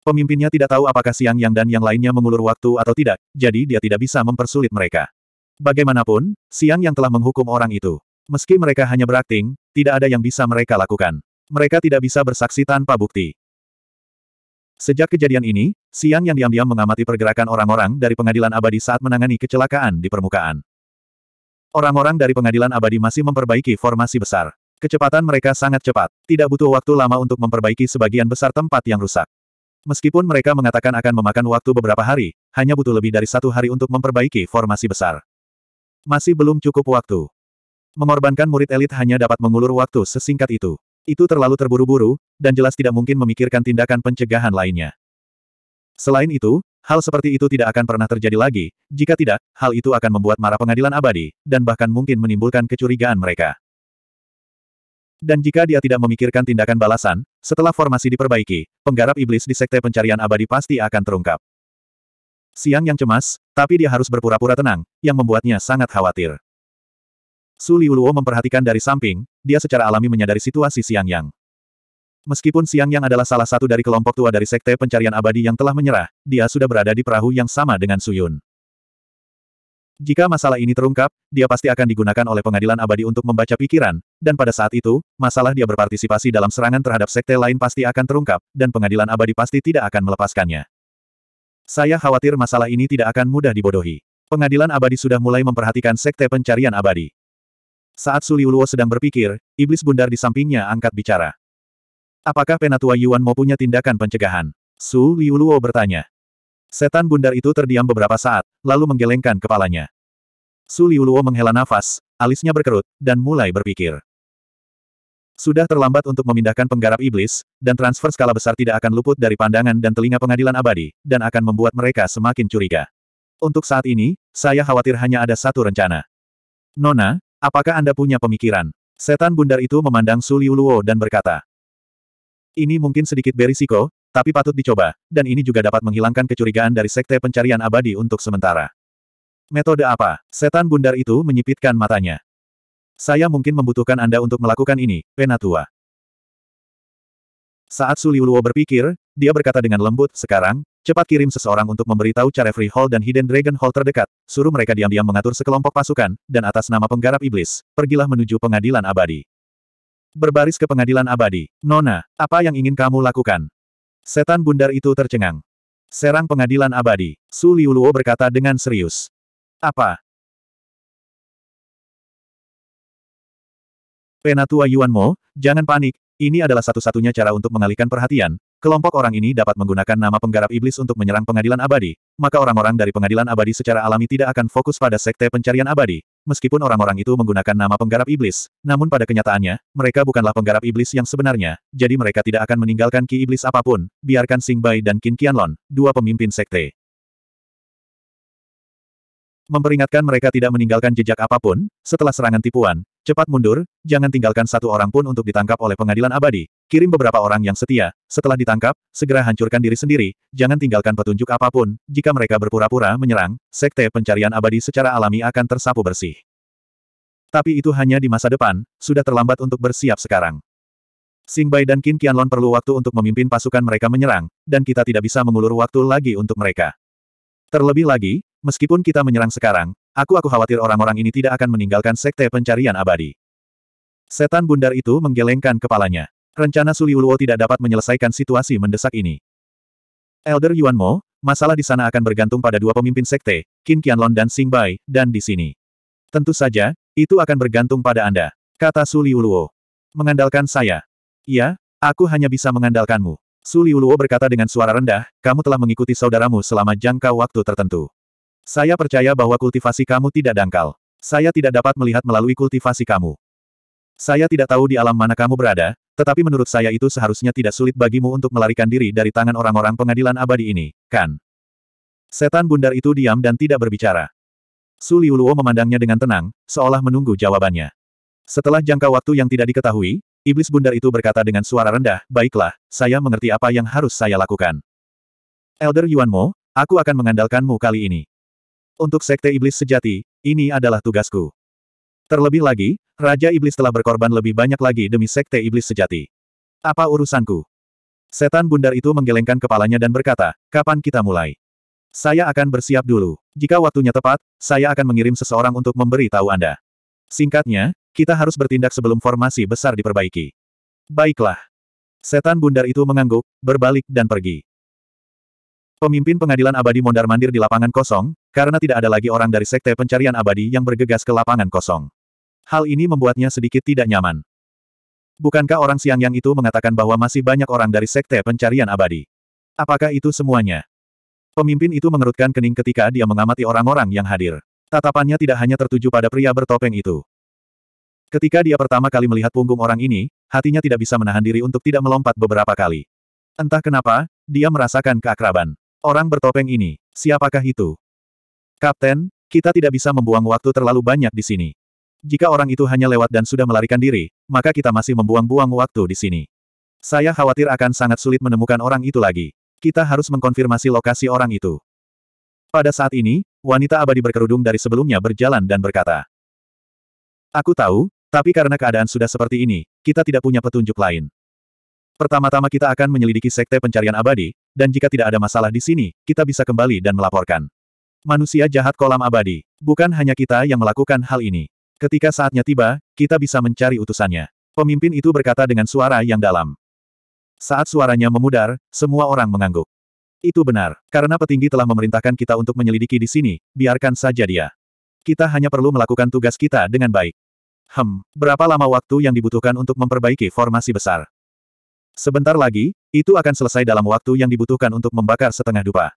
Pemimpinnya tidak tahu apakah Siang Yang dan yang lainnya mengulur waktu atau tidak, jadi dia tidak bisa mempersulit mereka. Bagaimanapun, Siang Yang telah menghukum orang itu. Meski mereka hanya berakting, tidak ada yang bisa mereka lakukan. Mereka tidak bisa bersaksi tanpa bukti. Sejak kejadian ini, Siang Yang diam-diam mengamati pergerakan orang-orang dari pengadilan abadi saat menangani kecelakaan di permukaan. Orang-orang dari pengadilan abadi masih memperbaiki formasi besar. Kecepatan mereka sangat cepat, tidak butuh waktu lama untuk memperbaiki sebagian besar tempat yang rusak. Meskipun mereka mengatakan akan memakan waktu beberapa hari, hanya butuh lebih dari satu hari untuk memperbaiki formasi besar. Masih belum cukup waktu. Mengorbankan murid elit hanya dapat mengulur waktu sesingkat itu. Itu terlalu terburu-buru, dan jelas tidak mungkin memikirkan tindakan pencegahan lainnya. Selain itu, hal seperti itu tidak akan pernah terjadi lagi, jika tidak, hal itu akan membuat marah pengadilan abadi, dan bahkan mungkin menimbulkan kecurigaan mereka. Dan jika dia tidak memikirkan tindakan balasan, setelah formasi diperbaiki, penggarap iblis di Sekte Pencarian Abadi pasti akan terungkap. Siang yang cemas, tapi dia harus berpura-pura tenang, yang membuatnya sangat khawatir. Su Liuluo memperhatikan dari samping, dia secara alami menyadari situasi Siang Yang. Meskipun Siang Yang adalah salah satu dari kelompok tua dari Sekte Pencarian Abadi yang telah menyerah, dia sudah berada di perahu yang sama dengan Suyun. Jika masalah ini terungkap, dia pasti akan digunakan oleh pengadilan abadi untuk membaca pikiran, dan pada saat itu, masalah dia berpartisipasi dalam serangan terhadap sekte lain pasti akan terungkap, dan pengadilan abadi pasti tidak akan melepaskannya. Saya khawatir masalah ini tidak akan mudah dibodohi. Pengadilan abadi sudah mulai memperhatikan sekte pencarian abadi. Saat Suliuluo sedang berpikir, iblis bundar di sampingnya angkat bicara. Apakah penatua Yuan mau punya tindakan pencegahan? Su Liuluo bertanya. Setan bundar itu terdiam beberapa saat, lalu menggelengkan kepalanya. Su Liuluo menghela nafas, alisnya berkerut, dan mulai berpikir. Sudah terlambat untuk memindahkan penggarap iblis, dan transfer skala besar tidak akan luput dari pandangan dan telinga pengadilan abadi, dan akan membuat mereka semakin curiga. Untuk saat ini, saya khawatir hanya ada satu rencana. Nona, apakah Anda punya pemikiran? Setan bundar itu memandang Su Liuluo dan berkata. Ini mungkin sedikit berisiko, tapi patut dicoba, dan ini juga dapat menghilangkan kecurigaan dari sekte pencarian abadi untuk sementara. Metode apa? Setan bundar itu menyipitkan matanya. Saya mungkin membutuhkan Anda untuk melakukan ini, Penatua. Saat Suliuluo berpikir, dia berkata dengan lembut, sekarang, cepat kirim seseorang untuk memberitahu cara Free Hall dan Hidden Dragon Hall terdekat, suruh mereka diam-diam mengatur sekelompok pasukan, dan atas nama penggarap iblis, pergilah menuju pengadilan abadi. Berbaris ke pengadilan abadi, Nona, apa yang ingin kamu lakukan? Setan bundar itu tercengang. Serang pengadilan abadi, Su Liuluo berkata dengan serius. Apa? Penatua Yuan Mo, jangan panik, ini adalah satu-satunya cara untuk mengalihkan perhatian. Kelompok orang ini dapat menggunakan nama penggarap iblis untuk menyerang pengadilan abadi, maka orang-orang dari pengadilan abadi secara alami tidak akan fokus pada sekte pencarian abadi, meskipun orang-orang itu menggunakan nama penggarap iblis, namun pada kenyataannya, mereka bukanlah penggarap iblis yang sebenarnya, jadi mereka tidak akan meninggalkan ki iblis apapun, biarkan Sing Bai dan Qin Qianlon, dua pemimpin sekte. Memperingatkan mereka tidak meninggalkan jejak apapun, setelah serangan tipuan, Cepat mundur, jangan tinggalkan satu orang pun untuk ditangkap oleh pengadilan abadi, kirim beberapa orang yang setia, setelah ditangkap, segera hancurkan diri sendiri, jangan tinggalkan petunjuk apapun, jika mereka berpura-pura menyerang, sekte pencarian abadi secara alami akan tersapu bersih. Tapi itu hanya di masa depan, sudah terlambat untuk bersiap sekarang. Bai dan Qin Qianlon perlu waktu untuk memimpin pasukan mereka menyerang, dan kita tidak bisa mengulur waktu lagi untuk mereka. Terlebih lagi, Meskipun kita menyerang sekarang, aku-aku khawatir orang-orang ini tidak akan meninggalkan sekte pencarian abadi. Setan bundar itu menggelengkan kepalanya. Rencana Suliuluo tidak dapat menyelesaikan situasi mendesak ini. Elder Yuan Mo, masalah di sana akan bergantung pada dua pemimpin sekte, Qin Qianlong dan Xing Bai, dan di sini. Tentu saja, itu akan bergantung pada Anda, kata Suliuluo. Mengandalkan saya. Iya, aku hanya bisa mengandalkanmu. Suliuluo berkata dengan suara rendah, kamu telah mengikuti saudaramu selama jangka waktu tertentu. Saya percaya bahwa kultivasi kamu tidak dangkal. Saya tidak dapat melihat melalui kultivasi kamu. Saya tidak tahu di alam mana kamu berada, tetapi menurut saya itu seharusnya tidak sulit bagimu untuk melarikan diri dari tangan orang-orang pengadilan abadi ini, kan? Setan bundar itu diam dan tidak berbicara. Su Liuluo memandangnya dengan tenang, seolah menunggu jawabannya. Setelah jangka waktu yang tidak diketahui, iblis bundar itu berkata dengan suara rendah, Baiklah, saya mengerti apa yang harus saya lakukan. Elder Yuanmo, aku akan mengandalkanmu kali ini. Untuk Sekte Iblis Sejati, ini adalah tugasku. Terlebih lagi, Raja Iblis telah berkorban lebih banyak lagi demi Sekte Iblis Sejati. Apa urusanku? Setan bundar itu menggelengkan kepalanya dan berkata, kapan kita mulai? Saya akan bersiap dulu. Jika waktunya tepat, saya akan mengirim seseorang untuk memberi tahu Anda. Singkatnya, kita harus bertindak sebelum formasi besar diperbaiki. Baiklah. Setan bundar itu mengangguk, berbalik dan pergi. Pemimpin pengadilan abadi mondar-mandir di lapangan kosong, karena tidak ada lagi orang dari sekte pencarian abadi yang bergegas ke lapangan kosong. Hal ini membuatnya sedikit tidak nyaman. Bukankah orang siang yang itu mengatakan bahwa masih banyak orang dari sekte pencarian abadi? Apakah itu semuanya? Pemimpin itu mengerutkan kening ketika dia mengamati orang-orang yang hadir. Tatapannya tidak hanya tertuju pada pria bertopeng itu. Ketika dia pertama kali melihat punggung orang ini, hatinya tidak bisa menahan diri untuk tidak melompat beberapa kali. Entah kenapa, dia merasakan keakraban. Orang bertopeng ini, siapakah itu? Kapten, kita tidak bisa membuang waktu terlalu banyak di sini. Jika orang itu hanya lewat dan sudah melarikan diri, maka kita masih membuang-buang waktu di sini. Saya khawatir akan sangat sulit menemukan orang itu lagi. Kita harus mengkonfirmasi lokasi orang itu. Pada saat ini, wanita abadi berkerudung dari sebelumnya berjalan dan berkata, Aku tahu, tapi karena keadaan sudah seperti ini, kita tidak punya petunjuk lain. Pertama-tama kita akan menyelidiki sekte pencarian abadi, dan jika tidak ada masalah di sini, kita bisa kembali dan melaporkan. Manusia jahat kolam abadi. Bukan hanya kita yang melakukan hal ini. Ketika saatnya tiba, kita bisa mencari utusannya. Pemimpin itu berkata dengan suara yang dalam. Saat suaranya memudar, semua orang mengangguk. Itu benar, karena petinggi telah memerintahkan kita untuk menyelidiki di sini, biarkan saja dia. Kita hanya perlu melakukan tugas kita dengan baik. Hem, berapa lama waktu yang dibutuhkan untuk memperbaiki formasi besar? Sebentar lagi, itu akan selesai dalam waktu yang dibutuhkan untuk membakar setengah dupa.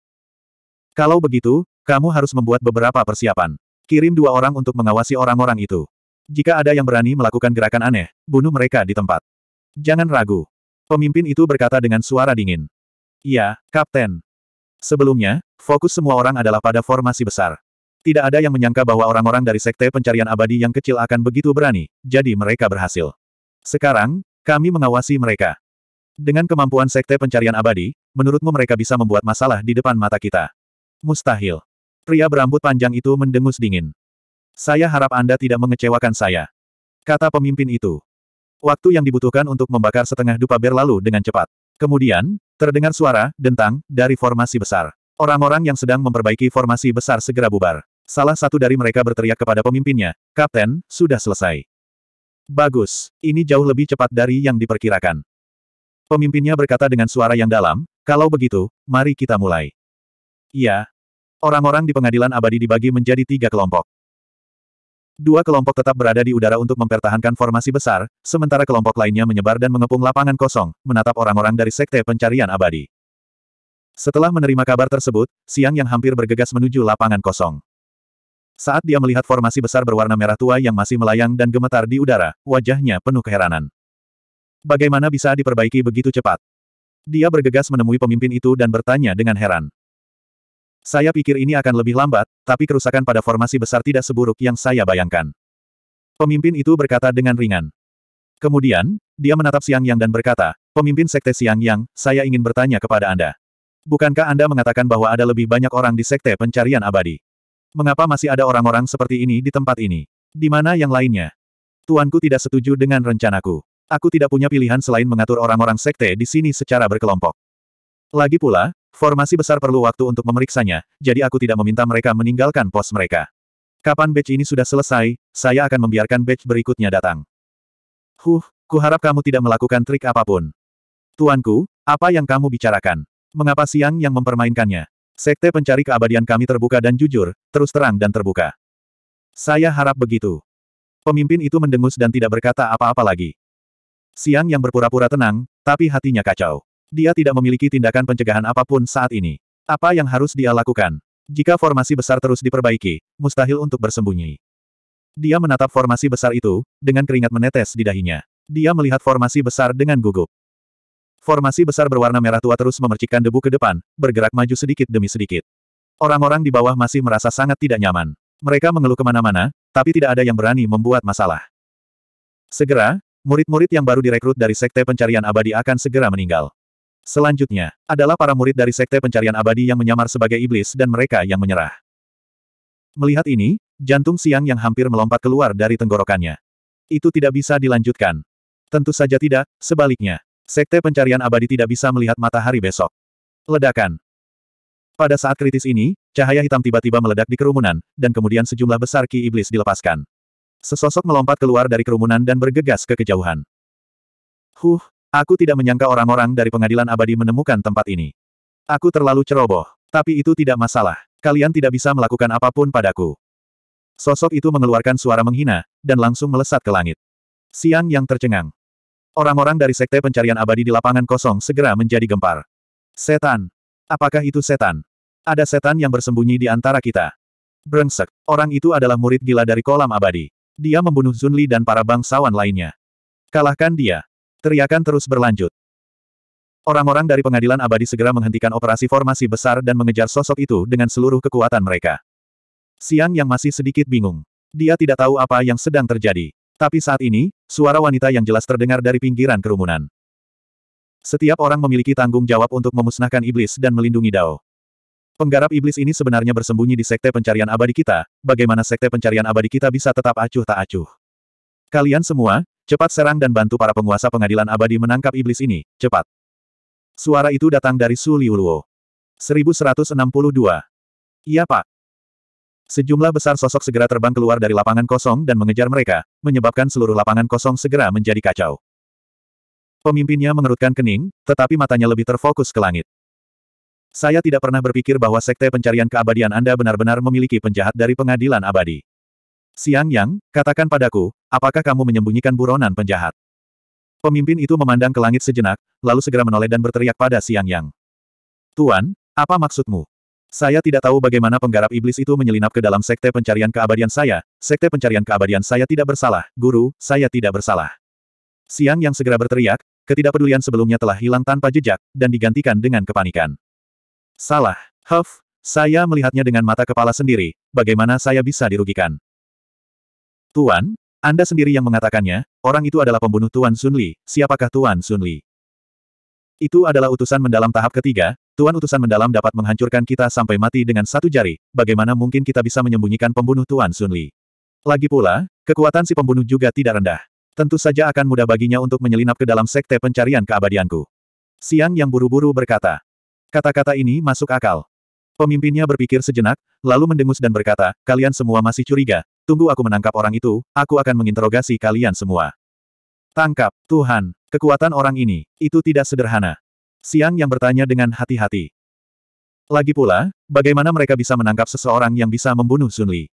Kalau begitu, kamu harus membuat beberapa persiapan. Kirim dua orang untuk mengawasi orang-orang itu. Jika ada yang berani melakukan gerakan aneh, bunuh mereka di tempat. Jangan ragu. Pemimpin itu berkata dengan suara dingin. Ya, Kapten. Sebelumnya, fokus semua orang adalah pada formasi besar. Tidak ada yang menyangka bahwa orang-orang dari Sekte Pencarian Abadi yang kecil akan begitu berani, jadi mereka berhasil. Sekarang, kami mengawasi mereka. Dengan kemampuan sekte pencarian abadi, menurutmu mereka bisa membuat masalah di depan mata kita? Mustahil. Pria berambut panjang itu mendengus dingin. Saya harap Anda tidak mengecewakan saya. Kata pemimpin itu. Waktu yang dibutuhkan untuk membakar setengah dupa berlalu dengan cepat. Kemudian, terdengar suara, dentang, dari formasi besar. Orang-orang yang sedang memperbaiki formasi besar segera bubar. Salah satu dari mereka berteriak kepada pemimpinnya, Kapten, sudah selesai. Bagus, ini jauh lebih cepat dari yang diperkirakan. Pemimpinnya berkata dengan suara yang dalam, kalau begitu, mari kita mulai. Iya. Orang-orang di pengadilan abadi dibagi menjadi tiga kelompok. Dua kelompok tetap berada di udara untuk mempertahankan formasi besar, sementara kelompok lainnya menyebar dan mengepung lapangan kosong, menatap orang-orang dari sekte pencarian abadi. Setelah menerima kabar tersebut, Siang yang hampir bergegas menuju lapangan kosong. Saat dia melihat formasi besar berwarna merah tua yang masih melayang dan gemetar di udara, wajahnya penuh keheranan. Bagaimana bisa diperbaiki begitu cepat? Dia bergegas menemui pemimpin itu dan bertanya dengan heran. Saya pikir ini akan lebih lambat, tapi kerusakan pada formasi besar tidak seburuk yang saya bayangkan. Pemimpin itu berkata dengan ringan. Kemudian, dia menatap Siang Yang dan berkata, Pemimpin Sekte Siang Yang, saya ingin bertanya kepada Anda. Bukankah Anda mengatakan bahwa ada lebih banyak orang di Sekte Pencarian Abadi? Mengapa masih ada orang-orang seperti ini di tempat ini? Di mana yang lainnya? Tuanku tidak setuju dengan rencanaku. Aku tidak punya pilihan selain mengatur orang-orang sekte di sini secara berkelompok. Lagi pula, formasi besar perlu waktu untuk memeriksanya, jadi aku tidak meminta mereka meninggalkan pos mereka. Kapan batch ini sudah selesai, saya akan membiarkan batch berikutnya datang. Huh, kuharap kamu tidak melakukan trik apapun. Tuanku, apa yang kamu bicarakan? Mengapa siang yang mempermainkannya? Sekte pencari keabadian kami terbuka dan jujur, terus terang dan terbuka. Saya harap begitu. Pemimpin itu mendengus dan tidak berkata apa-apa lagi. Siang yang berpura-pura tenang, tapi hatinya kacau. Dia tidak memiliki tindakan pencegahan apapun saat ini. Apa yang harus dia lakukan? Jika formasi besar terus diperbaiki, mustahil untuk bersembunyi. Dia menatap formasi besar itu, dengan keringat menetes di dahinya. Dia melihat formasi besar dengan gugup. Formasi besar berwarna merah tua terus memercikkan debu ke depan, bergerak maju sedikit demi sedikit. Orang-orang di bawah masih merasa sangat tidak nyaman. Mereka mengeluh kemana-mana, tapi tidak ada yang berani membuat masalah. Segera, Murid-murid yang baru direkrut dari Sekte Pencarian Abadi akan segera meninggal. Selanjutnya, adalah para murid dari Sekte Pencarian Abadi yang menyamar sebagai iblis dan mereka yang menyerah. Melihat ini, jantung siang yang hampir melompat keluar dari tenggorokannya. Itu tidak bisa dilanjutkan. Tentu saja tidak, sebaliknya. Sekte Pencarian Abadi tidak bisa melihat matahari besok. Ledakan. Pada saat kritis ini, cahaya hitam tiba-tiba meledak di kerumunan, dan kemudian sejumlah besar ki iblis dilepaskan. Sesosok melompat keluar dari kerumunan dan bergegas ke kejauhan. Huh, aku tidak menyangka orang-orang dari pengadilan abadi menemukan tempat ini. Aku terlalu ceroboh, tapi itu tidak masalah. Kalian tidak bisa melakukan apapun padaku. Sosok itu mengeluarkan suara menghina, dan langsung melesat ke langit. Siang yang tercengang. Orang-orang dari sekte pencarian abadi di lapangan kosong segera menjadi gempar. Setan. Apakah itu setan? Ada setan yang bersembunyi di antara kita. Brengsek, orang itu adalah murid gila dari kolam abadi. Dia membunuh Zunli dan para bangsawan lainnya. Kalahkan dia. Teriakan terus berlanjut. Orang-orang dari pengadilan abadi segera menghentikan operasi formasi besar dan mengejar sosok itu dengan seluruh kekuatan mereka. Siang yang masih sedikit bingung. Dia tidak tahu apa yang sedang terjadi. Tapi saat ini, suara wanita yang jelas terdengar dari pinggiran kerumunan. Setiap orang memiliki tanggung jawab untuk memusnahkan iblis dan melindungi Dao. Penggarap iblis ini sebenarnya bersembunyi di sekte pencarian abadi kita, bagaimana sekte pencarian abadi kita bisa tetap acuh tak acuh. Kalian semua, cepat serang dan bantu para penguasa pengadilan abadi menangkap iblis ini, cepat. Suara itu datang dari Su Liuluo. 1162. Iya pak. Sejumlah besar sosok segera terbang keluar dari lapangan kosong dan mengejar mereka, menyebabkan seluruh lapangan kosong segera menjadi kacau. Pemimpinnya mengerutkan kening, tetapi matanya lebih terfokus ke langit. Saya tidak pernah berpikir bahwa sekte pencarian keabadian Anda benar-benar memiliki penjahat dari pengadilan abadi. Siang Yang, katakan padaku, apakah kamu menyembunyikan buronan penjahat? Pemimpin itu memandang ke langit sejenak, lalu segera menoleh dan berteriak pada Siang Yang. Tuan, apa maksudmu? Saya tidak tahu bagaimana penggarap iblis itu menyelinap ke dalam sekte pencarian keabadian saya. Sekte pencarian keabadian saya tidak bersalah, guru, saya tidak bersalah. Siang yang segera berteriak, ketidakpedulian sebelumnya telah hilang tanpa jejak, dan digantikan dengan kepanikan. Salah. Huff, saya melihatnya dengan mata kepala sendiri, bagaimana saya bisa dirugikan? Tuan, Anda sendiri yang mengatakannya, orang itu adalah pembunuh Tuan Sun Li. siapakah Tuan Sun Li? Itu adalah utusan mendalam tahap ketiga, Tuan utusan mendalam dapat menghancurkan kita sampai mati dengan satu jari, bagaimana mungkin kita bisa menyembunyikan pembunuh Tuan Sun Li? Lagi pula, kekuatan si pembunuh juga tidak rendah. Tentu saja akan mudah baginya untuk menyelinap ke dalam sekte pencarian keabadianku. Siang yang buru-buru berkata, Kata-kata ini masuk akal. Pemimpinnya berpikir sejenak, lalu mendengus dan berkata, kalian semua masih curiga, tunggu aku menangkap orang itu, aku akan menginterogasi kalian semua. Tangkap, Tuhan, kekuatan orang ini, itu tidak sederhana. Siang yang bertanya dengan hati-hati. Lagi pula, bagaimana mereka bisa menangkap seseorang yang bisa membunuh Sun Li?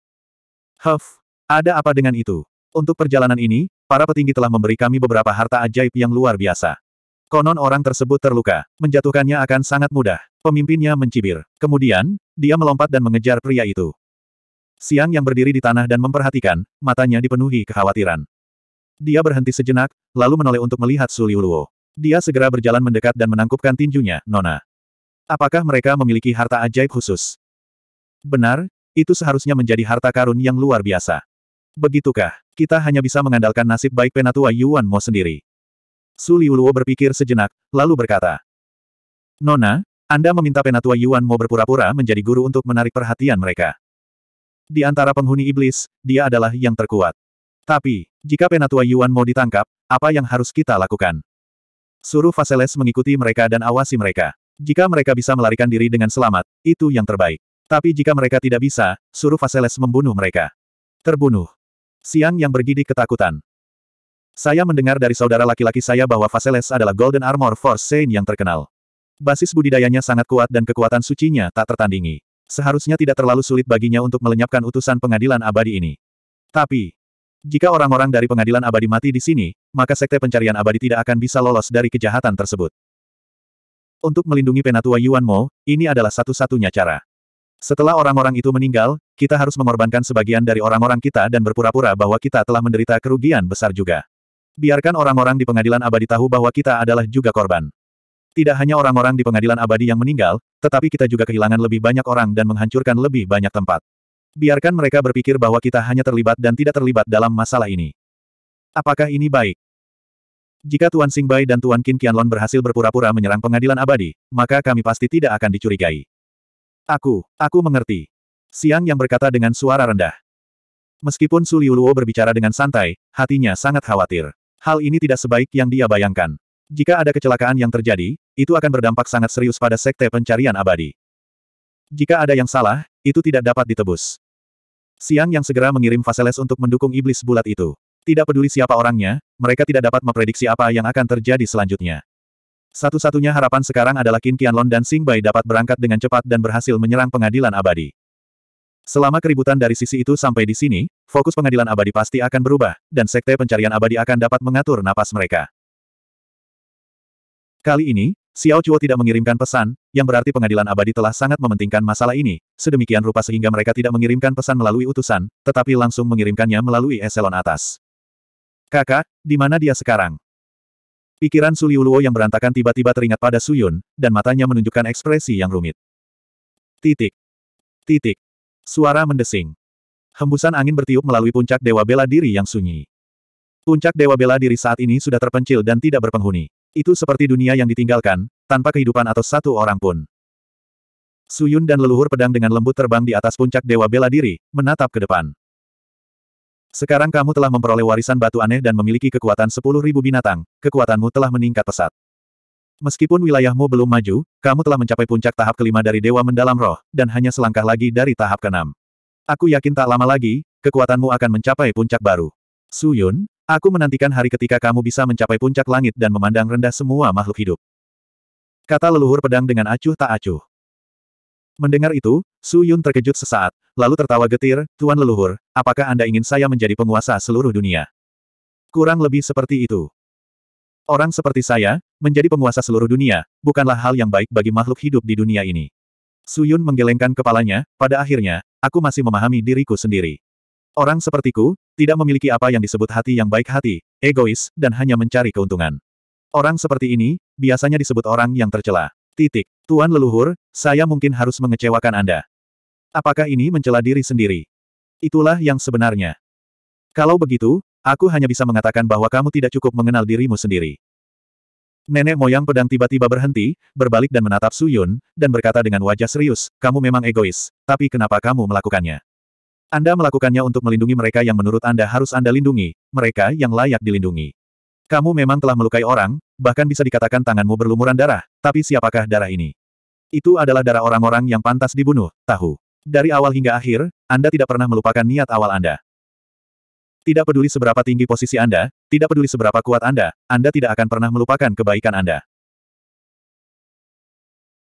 Huff, ada apa dengan itu? Untuk perjalanan ini, para petinggi telah memberi kami beberapa harta ajaib yang luar biasa. Konon orang tersebut terluka. Menjatuhkannya akan sangat mudah. Pemimpinnya mencibir. Kemudian, dia melompat dan mengejar pria itu. Siang yang berdiri di tanah dan memperhatikan, matanya dipenuhi kekhawatiran. Dia berhenti sejenak, lalu menoleh untuk melihat Suliuluo. Dia segera berjalan mendekat dan menangkupkan tinjunya, Nona. Apakah mereka memiliki harta ajaib khusus? Benar, itu seharusnya menjadi harta karun yang luar biasa. Begitukah, kita hanya bisa mengandalkan nasib baik Penatua Yuan Mo sendiri. Su Liuluo berpikir sejenak, lalu berkata. Nona, Anda meminta penatua Yuan mau berpura-pura menjadi guru untuk menarik perhatian mereka. Di antara penghuni iblis, dia adalah yang terkuat. Tapi, jika penatua Yuan mau ditangkap, apa yang harus kita lakukan? Suruh Faseles mengikuti mereka dan awasi mereka. Jika mereka bisa melarikan diri dengan selamat, itu yang terbaik. Tapi jika mereka tidak bisa, suruh Faseles membunuh mereka. Terbunuh. Siang yang bergidik ketakutan. Saya mendengar dari saudara laki-laki saya bahwa Vaseles adalah Golden Armor Force Saint yang terkenal. Basis budidayanya sangat kuat dan kekuatan sucinya tak tertandingi. Seharusnya tidak terlalu sulit baginya untuk melenyapkan utusan pengadilan abadi ini. Tapi, jika orang-orang dari pengadilan abadi mati di sini, maka sekte pencarian abadi tidak akan bisa lolos dari kejahatan tersebut. Untuk melindungi penatua Yuan Mo, ini adalah satu-satunya cara. Setelah orang-orang itu meninggal, kita harus mengorbankan sebagian dari orang-orang kita dan berpura-pura bahwa kita telah menderita kerugian besar juga. Biarkan orang-orang di pengadilan abadi tahu bahwa kita adalah juga korban. Tidak hanya orang-orang di pengadilan abadi yang meninggal, tetapi kita juga kehilangan lebih banyak orang dan menghancurkan lebih banyak tempat. Biarkan mereka berpikir bahwa kita hanya terlibat dan tidak terlibat dalam masalah ini. Apakah ini baik? Jika Tuan Singbai dan Tuan Qin lon berhasil berpura-pura menyerang pengadilan abadi, maka kami pasti tidak akan dicurigai. Aku, aku mengerti. Siang yang berkata dengan suara rendah. Meskipun Su Liuluo berbicara dengan santai, hatinya sangat khawatir. Hal ini tidak sebaik yang dia bayangkan. Jika ada kecelakaan yang terjadi, itu akan berdampak sangat serius pada sekte pencarian abadi. Jika ada yang salah, itu tidak dapat ditebus. Siang yang segera mengirim Vaseles untuk mendukung iblis bulat itu. Tidak peduli siapa orangnya, mereka tidak dapat memprediksi apa yang akan terjadi selanjutnya. Satu-satunya harapan sekarang adalah Qin Qianlon dan Xing Bai dapat berangkat dengan cepat dan berhasil menyerang pengadilan abadi. Selama keributan dari sisi itu sampai di sini, fokus pengadilan abadi pasti akan berubah, dan sekte pencarian abadi akan dapat mengatur napas mereka. Kali ini, Xiao Chuo tidak mengirimkan pesan, yang berarti pengadilan abadi telah sangat mementingkan masalah ini, sedemikian rupa sehingga mereka tidak mengirimkan pesan melalui utusan, tetapi langsung mengirimkannya melalui eselon atas. Kakak, di mana dia sekarang? Pikiran Su Liuluo yang berantakan tiba-tiba teringat pada Su Yun, dan matanya menunjukkan ekspresi yang rumit. Titik. Titik. Suara mendesing. Hembusan angin bertiup melalui puncak Dewa Bela Diri yang sunyi. Puncak Dewa Bela Diri saat ini sudah terpencil dan tidak berpenghuni. Itu seperti dunia yang ditinggalkan, tanpa kehidupan atau satu orang pun. Suyun dan leluhur pedang dengan lembut terbang di atas puncak Dewa Bela Diri, menatap ke depan. Sekarang kamu telah memperoleh warisan batu aneh dan memiliki kekuatan ribu binatang, kekuatanmu telah meningkat pesat. Meskipun wilayahmu belum maju, kamu telah mencapai puncak tahap kelima dari Dewa Mendalam Roh, dan hanya selangkah lagi dari tahap keenam. Aku yakin tak lama lagi, kekuatanmu akan mencapai puncak baru. Suyun, aku menantikan hari ketika kamu bisa mencapai puncak langit dan memandang rendah semua makhluk hidup. Kata leluhur pedang dengan acuh tak acuh. Mendengar itu, Suyun terkejut sesaat, lalu tertawa getir, Tuan leluhur, apakah Anda ingin saya menjadi penguasa seluruh dunia? Kurang lebih seperti itu. Orang seperti saya, menjadi penguasa seluruh dunia, bukanlah hal yang baik bagi makhluk hidup di dunia ini. Suyun menggelengkan kepalanya, pada akhirnya, aku masih memahami diriku sendiri. Orang sepertiku, tidak memiliki apa yang disebut hati yang baik hati, egois, dan hanya mencari keuntungan. Orang seperti ini, biasanya disebut orang yang tercela. Titik. Tuan leluhur, saya mungkin harus mengecewakan Anda. Apakah ini mencela diri sendiri? Itulah yang sebenarnya. Kalau begitu, aku hanya bisa mengatakan bahwa kamu tidak cukup mengenal dirimu sendiri. Nenek moyang pedang tiba-tiba berhenti, berbalik dan menatap Su Yun, dan berkata dengan wajah serius, kamu memang egois, tapi kenapa kamu melakukannya? Anda melakukannya untuk melindungi mereka yang menurut Anda harus Anda lindungi, mereka yang layak dilindungi. Kamu memang telah melukai orang, bahkan bisa dikatakan tanganmu berlumuran darah, tapi siapakah darah ini? Itu adalah darah orang-orang yang pantas dibunuh, tahu. Dari awal hingga akhir, Anda tidak pernah melupakan niat awal Anda. Tidak peduli seberapa tinggi posisi Anda, tidak peduli seberapa kuat Anda, Anda tidak akan pernah melupakan kebaikan Anda.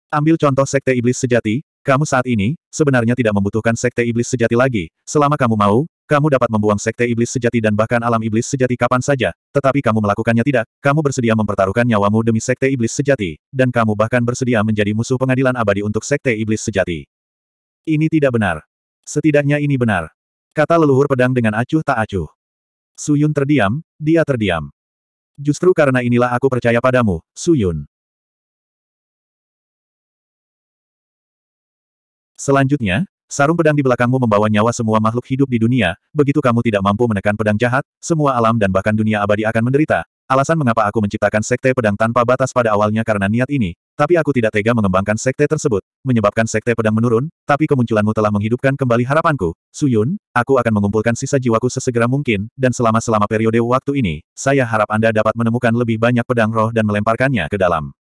Ambil contoh sekte iblis sejati, kamu saat ini, sebenarnya tidak membutuhkan sekte iblis sejati lagi, selama kamu mau, kamu dapat membuang sekte iblis sejati dan bahkan alam iblis sejati kapan saja, tetapi kamu melakukannya tidak, kamu bersedia mempertaruhkan nyawamu demi sekte iblis sejati, dan kamu bahkan bersedia menjadi musuh pengadilan abadi untuk sekte iblis sejati. Ini tidak benar. Setidaknya ini benar. Kata leluhur pedang dengan acuh tak acuh. Suyun terdiam, dia terdiam. Justru karena inilah aku percaya padamu, Suyun. Selanjutnya, sarung pedang di belakangmu membawa nyawa semua makhluk hidup di dunia, begitu kamu tidak mampu menekan pedang jahat, semua alam dan bahkan dunia abadi akan menderita. Alasan mengapa aku menciptakan sekte pedang tanpa batas pada awalnya karena niat ini, tapi aku tidak tega mengembangkan sekte tersebut, menyebabkan sekte pedang menurun, tapi kemunculanmu telah menghidupkan kembali harapanku. Suyun, aku akan mengumpulkan sisa jiwaku sesegera mungkin, dan selama-selama periode waktu ini, saya harap Anda dapat menemukan lebih banyak pedang roh dan melemparkannya ke dalam.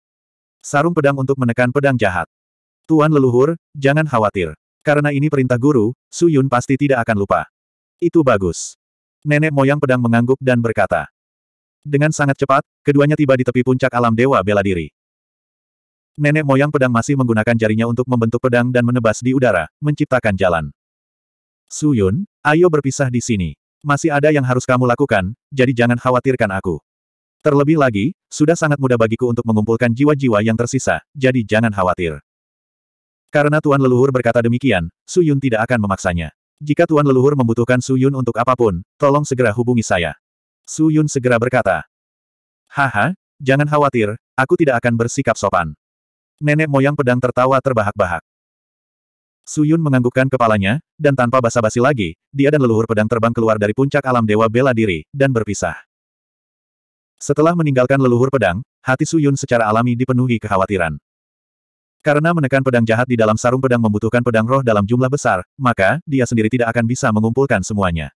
Sarung pedang untuk menekan pedang jahat. Tuan leluhur, jangan khawatir. Karena ini perintah guru, Suyun pasti tidak akan lupa. Itu bagus. Nenek moyang pedang mengangguk dan berkata. Dengan sangat cepat, keduanya tiba di tepi puncak alam dewa bela diri. Nenek moyang pedang masih menggunakan jarinya untuk membentuk pedang dan menebas di udara, menciptakan jalan. Suyun, ayo berpisah di sini. Masih ada yang harus kamu lakukan, jadi jangan khawatirkan aku. Terlebih lagi, sudah sangat mudah bagiku untuk mengumpulkan jiwa-jiwa yang tersisa, jadi jangan khawatir. Karena Tuan Leluhur berkata demikian, Suyun tidak akan memaksanya. Jika Tuan Leluhur membutuhkan Suyun untuk apapun, tolong segera hubungi saya. Suyun segera berkata, Haha, jangan khawatir, aku tidak akan bersikap sopan nenek moyang pedang tertawa terbahak-bahak. Suyun menganggukkan kepalanya, dan tanpa basa-basi lagi, dia dan leluhur pedang terbang keluar dari puncak alam dewa bela diri, dan berpisah. Setelah meninggalkan leluhur pedang, hati Suyun secara alami dipenuhi kekhawatiran. Karena menekan pedang jahat di dalam sarung pedang membutuhkan pedang roh dalam jumlah besar, maka, dia sendiri tidak akan bisa mengumpulkan semuanya.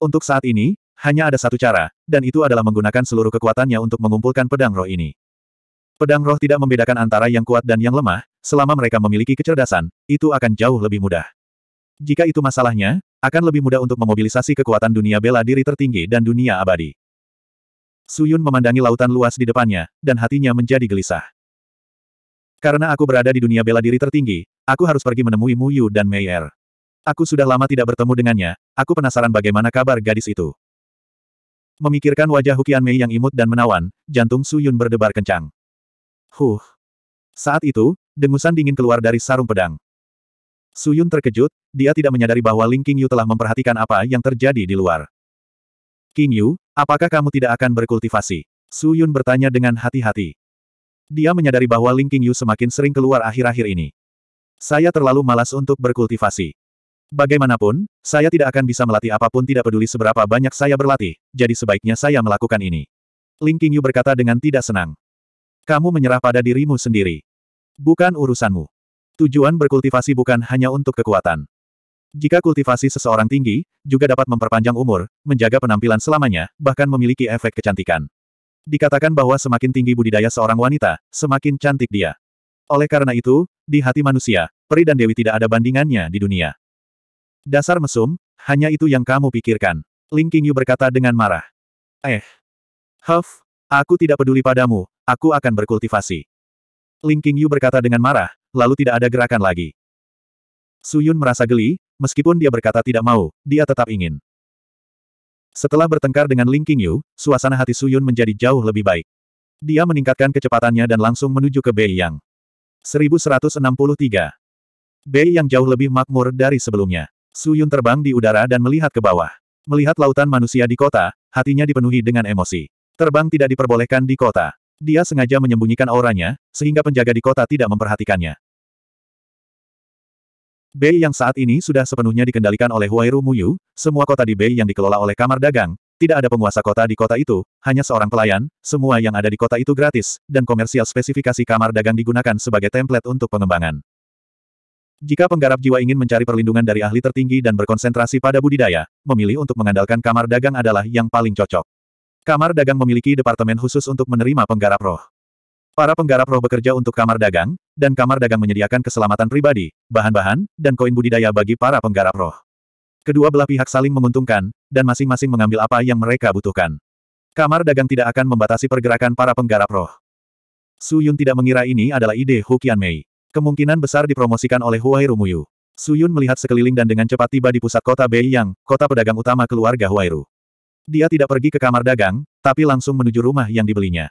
Untuk saat ini, hanya ada satu cara, dan itu adalah menggunakan seluruh kekuatannya untuk mengumpulkan pedang roh ini. Pedang roh tidak membedakan antara yang kuat dan yang lemah, selama mereka memiliki kecerdasan, itu akan jauh lebih mudah. Jika itu masalahnya, akan lebih mudah untuk memobilisasi kekuatan dunia bela diri tertinggi dan dunia abadi. Suyun memandangi lautan luas di depannya, dan hatinya menjadi gelisah. Karena aku berada di dunia bela diri tertinggi, aku harus pergi menemui Mu Yu dan Meier. Aku sudah lama tidak bertemu dengannya, aku penasaran bagaimana kabar gadis itu. Memikirkan wajah Hukian Mei yang imut dan menawan, jantung Suyun berdebar kencang. Huh. Saat itu, dengusan dingin keluar dari sarung pedang. Suyun terkejut, dia tidak menyadari bahwa Ling Qingyu telah memperhatikan apa yang terjadi di luar. Qingyu, apakah kamu tidak akan berkultivasi? Suyun bertanya dengan hati-hati. Dia menyadari bahwa Ling Qingyu semakin sering keluar akhir-akhir ini. Saya terlalu malas untuk berkultivasi. Bagaimanapun, saya tidak akan bisa melatih apapun tidak peduli seberapa banyak saya berlatih, jadi sebaiknya saya melakukan ini. Ling Qingyu berkata dengan tidak senang. Kamu menyerah pada dirimu sendiri. Bukan urusanmu. Tujuan berkultivasi bukan hanya untuk kekuatan. Jika kultivasi seseorang tinggi, juga dapat memperpanjang umur, menjaga penampilan selamanya, bahkan memiliki efek kecantikan. Dikatakan bahwa semakin tinggi budidaya seorang wanita, semakin cantik dia. Oleh karena itu, di hati manusia, peri dan dewi tidak ada bandingannya di dunia. Dasar mesum, hanya itu yang kamu pikirkan. Ling Qingyu berkata dengan marah. Eh. Huff, aku tidak peduli padamu, aku akan berkultivasi. Ling Qingyu berkata dengan marah, lalu tidak ada gerakan lagi. Su Yun merasa geli, meskipun dia berkata tidak mau, dia tetap ingin. Setelah bertengkar dengan Ling Qingyu, suasana hati Su Yun menjadi jauh lebih baik. Dia meningkatkan kecepatannya dan langsung menuju ke Bei Yang. 1163. Bei Yang jauh lebih makmur dari sebelumnya. Su Yun terbang di udara dan melihat ke bawah. Melihat lautan manusia di kota, hatinya dipenuhi dengan emosi. Terbang tidak diperbolehkan di kota. Dia sengaja menyembunyikan auranya, sehingga penjaga di kota tidak memperhatikannya. Bei yang saat ini sudah sepenuhnya dikendalikan oleh Huairu Muyu, semua kota di Bei yang dikelola oleh kamar dagang, tidak ada penguasa kota di kota itu, hanya seorang pelayan, semua yang ada di kota itu gratis, dan komersial spesifikasi kamar dagang digunakan sebagai template untuk pengembangan. Jika penggarap jiwa ingin mencari perlindungan dari ahli tertinggi dan berkonsentrasi pada budidaya, memilih untuk mengandalkan kamar dagang adalah yang paling cocok. Kamar dagang memiliki departemen khusus untuk menerima penggarap roh. Para penggarap roh bekerja untuk kamar dagang, dan kamar dagang menyediakan keselamatan pribadi, bahan-bahan, dan koin budidaya bagi para penggarap roh. Kedua belah pihak saling menguntungkan, dan masing-masing mengambil apa yang mereka butuhkan. Kamar dagang tidak akan membatasi pergerakan para penggarap roh. Su Yun tidak mengira ini adalah ide Hu Qian Mei. Kemungkinan besar dipromosikan oleh Huai Rumuyu. Su Yun melihat sekeliling dan dengan cepat tiba di pusat kota Beiyang, kota pedagang utama keluarga Huairu. Dia tidak pergi ke kamar dagang, tapi langsung menuju rumah yang dibelinya.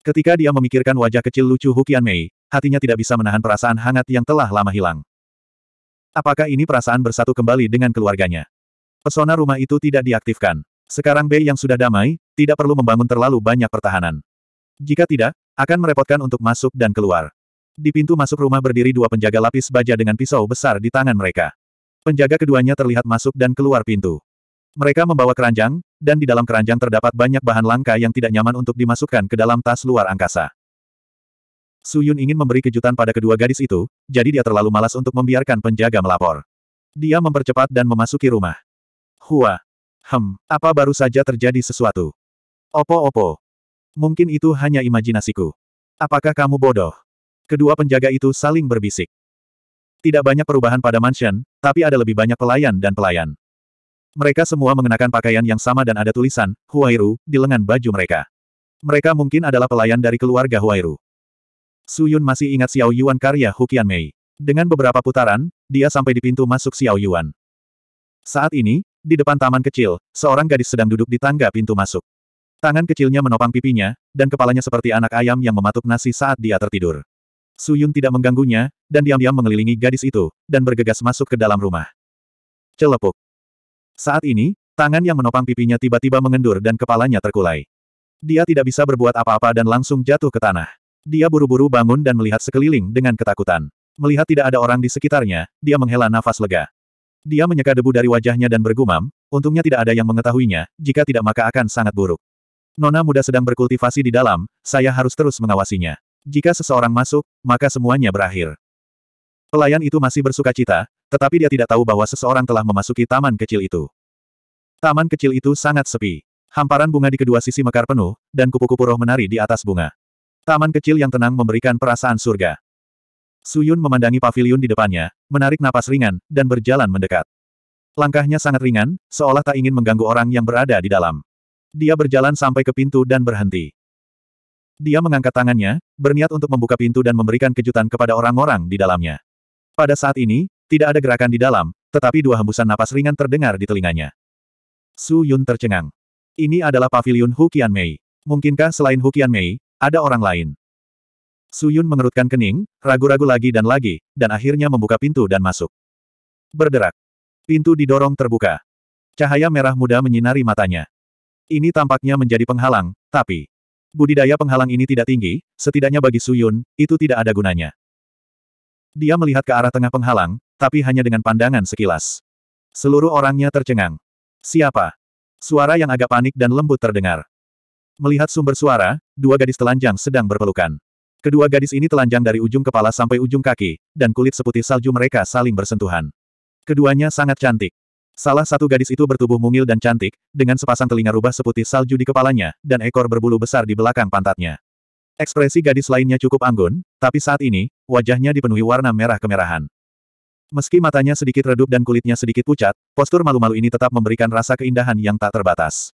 Ketika dia memikirkan wajah kecil lucu Hukian Mei, hatinya tidak bisa menahan perasaan hangat yang telah lama hilang. Apakah ini perasaan bersatu kembali dengan keluarganya? Pesona rumah itu tidak diaktifkan. Sekarang Bei yang sudah damai, tidak perlu membangun terlalu banyak pertahanan. Jika tidak, akan merepotkan untuk masuk dan keluar. Di pintu masuk rumah berdiri dua penjaga lapis baja dengan pisau besar di tangan mereka. Penjaga keduanya terlihat masuk dan keluar pintu. Mereka membawa keranjang, dan di dalam keranjang terdapat banyak bahan langka yang tidak nyaman untuk dimasukkan ke dalam tas luar angkasa. Suyun ingin memberi kejutan pada kedua gadis itu, jadi dia terlalu malas untuk membiarkan penjaga melapor. Dia mempercepat dan memasuki rumah. Hua. Hem, apa baru saja terjadi sesuatu? Opo-opo. Mungkin itu hanya imajinasiku. Apakah kamu bodoh? Kedua penjaga itu saling berbisik. Tidak banyak perubahan pada mansion, tapi ada lebih banyak pelayan dan pelayan. Mereka semua mengenakan pakaian yang sama dan ada tulisan, Huairu, di lengan baju mereka. Mereka mungkin adalah pelayan dari keluarga Huairu. Su Yun masih ingat Xiao Yuan karya Hukian Mei. Dengan beberapa putaran, dia sampai di pintu masuk Xiao Yuan. Saat ini, di depan taman kecil, seorang gadis sedang duduk di tangga pintu masuk. Tangan kecilnya menopang pipinya, dan kepalanya seperti anak ayam yang mematuk nasi saat dia tertidur. Su Yun tidak mengganggunya, dan diam-diam mengelilingi gadis itu, dan bergegas masuk ke dalam rumah. Celepuk. Saat ini, tangan yang menopang pipinya tiba-tiba mengendur dan kepalanya terkulai. Dia tidak bisa berbuat apa-apa dan langsung jatuh ke tanah. Dia buru-buru bangun dan melihat sekeliling dengan ketakutan. Melihat tidak ada orang di sekitarnya, dia menghela nafas lega. Dia menyeka debu dari wajahnya dan bergumam, untungnya tidak ada yang mengetahuinya, jika tidak maka akan sangat buruk. Nona muda sedang berkultivasi di dalam, saya harus terus mengawasinya. Jika seseorang masuk, maka semuanya berakhir. Pelayan itu masih bersuka cita, tetapi dia tidak tahu bahwa seseorang telah memasuki taman kecil itu. Taman kecil itu sangat sepi. Hamparan bunga di kedua sisi mekar penuh, dan kupu-kupu roh menari di atas bunga. Taman kecil yang tenang memberikan perasaan surga. Suyun memandangi pavilion di depannya, menarik napas ringan, dan berjalan mendekat. Langkahnya sangat ringan, seolah tak ingin mengganggu orang yang berada di dalam. Dia berjalan sampai ke pintu dan berhenti. Dia mengangkat tangannya, berniat untuk membuka pintu dan memberikan kejutan kepada orang-orang di dalamnya. Pada saat ini, tidak ada gerakan di dalam, tetapi dua hembusan napas ringan terdengar di telinganya. Su Yun tercengang. Ini adalah pavilion Hukian Mei. Mungkinkah selain Hukian Mei, ada orang lain? Su Yun mengerutkan kening, ragu-ragu lagi dan lagi, dan akhirnya membuka pintu dan masuk. Berderak. Pintu didorong terbuka. Cahaya merah muda menyinari matanya. Ini tampaknya menjadi penghalang, tapi budidaya penghalang ini tidak tinggi, setidaknya bagi Suyun, itu tidak ada gunanya. Dia melihat ke arah tengah penghalang, tapi hanya dengan pandangan sekilas. Seluruh orangnya tercengang. Siapa? Suara yang agak panik dan lembut terdengar. Melihat sumber suara, dua gadis telanjang sedang berpelukan. Kedua gadis ini telanjang dari ujung kepala sampai ujung kaki, dan kulit seputih salju mereka saling bersentuhan. Keduanya sangat cantik. Salah satu gadis itu bertubuh mungil dan cantik, dengan sepasang telinga rubah seputih salju di kepalanya, dan ekor berbulu besar di belakang pantatnya. Ekspresi gadis lainnya cukup anggun, tapi saat ini, wajahnya dipenuhi warna merah kemerahan. Meski matanya sedikit redup dan kulitnya sedikit pucat, postur malu-malu ini tetap memberikan rasa keindahan yang tak terbatas.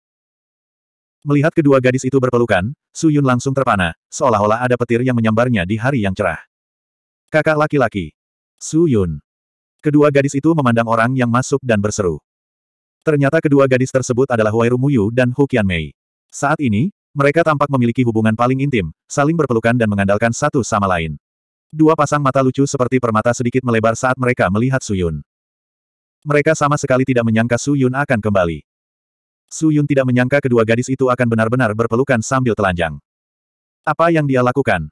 Melihat kedua gadis itu berpelukan, Su Yun langsung terpana, seolah-olah ada petir yang menyambarnya di hari yang cerah. Kakak laki-laki. Su Yun. Kedua gadis itu memandang orang yang masuk dan berseru. Ternyata kedua gadis tersebut adalah Wairu Muyu dan Hu Qianmei. Saat ini, mereka tampak memiliki hubungan paling intim, saling berpelukan dan mengandalkan satu sama lain. Dua pasang mata lucu seperti permata sedikit melebar saat mereka melihat Suyun. Mereka sama sekali tidak menyangka Suyun akan kembali. Suyun tidak menyangka kedua gadis itu akan benar-benar berpelukan sambil telanjang. Apa yang dia lakukan?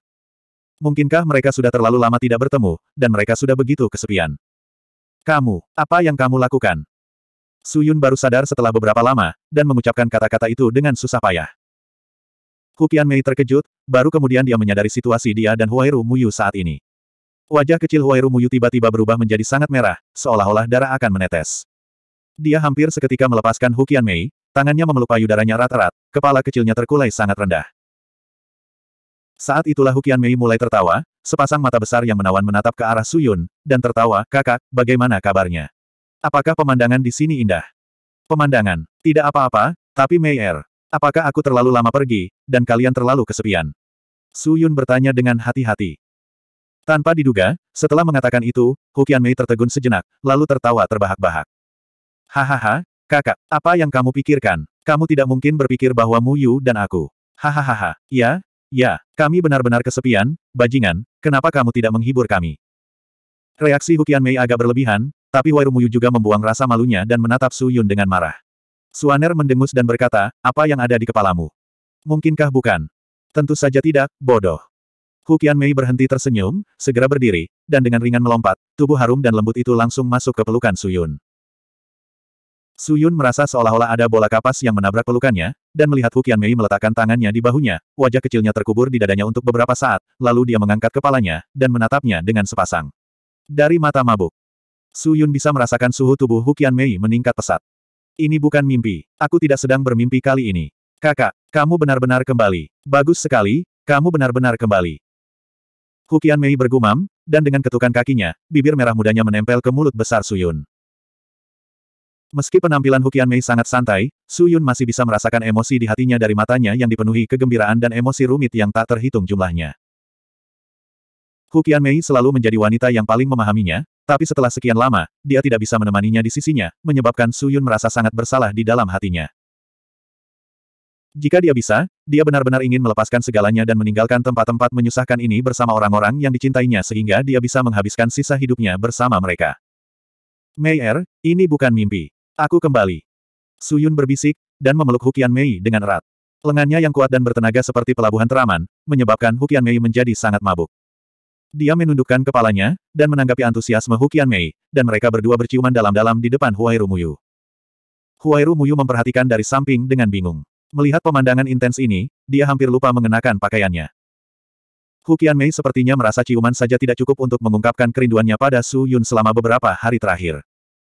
Mungkinkah mereka sudah terlalu lama tidak bertemu, dan mereka sudah begitu kesepian? Kamu, apa yang kamu lakukan? Suyun baru sadar setelah beberapa lama, dan mengucapkan kata-kata itu dengan susah payah. Hukian Mei terkejut, baru kemudian dia menyadari situasi dia dan Huairu Muyu saat ini. Wajah kecil Huairu Muyu tiba-tiba berubah menjadi sangat merah, seolah-olah darah akan menetes. Dia hampir seketika melepaskan Hukian Mei, tangannya memeluk payudaranya rat-rat, kepala kecilnya terkulai sangat rendah. Saat itulah Hukian Mei mulai tertawa, sepasang mata besar yang menawan menatap ke arah Suyun, dan tertawa, kakak, bagaimana kabarnya? Apakah pemandangan di sini indah? Pemandangan, tidak apa-apa, tapi Mei Er. Apakah aku terlalu lama pergi, dan kalian terlalu kesepian? Su Yun bertanya dengan hati-hati. Tanpa diduga, setelah mengatakan itu, Hukian Mei tertegun sejenak, lalu tertawa terbahak-bahak. Hahaha, kakak, apa yang kamu pikirkan? Kamu tidak mungkin berpikir bahwa Mu Yu dan aku. Hahaha, ya, ya, kami benar-benar kesepian, bajingan, kenapa kamu tidak menghibur kami? Reaksi Hukian Mei agak berlebihan, tapi Wairu Yu juga membuang rasa malunya dan menatap Su Yun dengan marah. Suaner mendengus dan berkata, apa yang ada di kepalamu? Mungkinkah bukan? Tentu saja tidak, bodoh. Hukian Mei berhenti tersenyum, segera berdiri, dan dengan ringan melompat, tubuh harum dan lembut itu langsung masuk ke pelukan Suyun. Suyun merasa seolah-olah ada bola kapas yang menabrak pelukannya, dan melihat Hukian Mei meletakkan tangannya di bahunya, wajah kecilnya terkubur di dadanya untuk beberapa saat, lalu dia mengangkat kepalanya, dan menatapnya dengan sepasang. Dari mata mabuk, Suyun bisa merasakan suhu tubuh Hukian Mei meningkat pesat. Ini bukan mimpi. Aku tidak sedang bermimpi kali ini. Kakak, kamu benar-benar kembali. Bagus sekali, kamu benar-benar kembali. Hukian Mei bergumam, dan dengan ketukan kakinya, bibir merah mudanya menempel ke mulut besar Suyun. Meski penampilan Hukian Mei sangat santai, Suyun masih bisa merasakan emosi di hatinya dari matanya yang dipenuhi kegembiraan dan emosi rumit yang tak terhitung jumlahnya. Hukian Mei selalu menjadi wanita yang paling memahaminya, tapi setelah sekian lama, dia tidak bisa menemaninya di sisinya, menyebabkan Su Yun merasa sangat bersalah di dalam hatinya. Jika dia bisa, dia benar-benar ingin melepaskan segalanya dan meninggalkan tempat-tempat menyusahkan ini bersama orang-orang yang dicintainya sehingga dia bisa menghabiskan sisa hidupnya bersama mereka. Mei Er, ini bukan mimpi. Aku kembali. Su Yun berbisik, dan memeluk Hukian Mei dengan erat. Lengannya yang kuat dan bertenaga seperti pelabuhan teraman, menyebabkan Hukian Mei menjadi sangat mabuk. Dia menundukkan kepalanya, dan menanggapi antusiasme Hukian Mei, dan mereka berdua berciuman dalam-dalam di depan Huairu Muyu. Huairu Muyu memperhatikan dari samping dengan bingung. Melihat pemandangan intens ini, dia hampir lupa mengenakan pakaiannya. Hukian Mei sepertinya merasa ciuman saja tidak cukup untuk mengungkapkan kerinduannya pada Su Yun selama beberapa hari terakhir.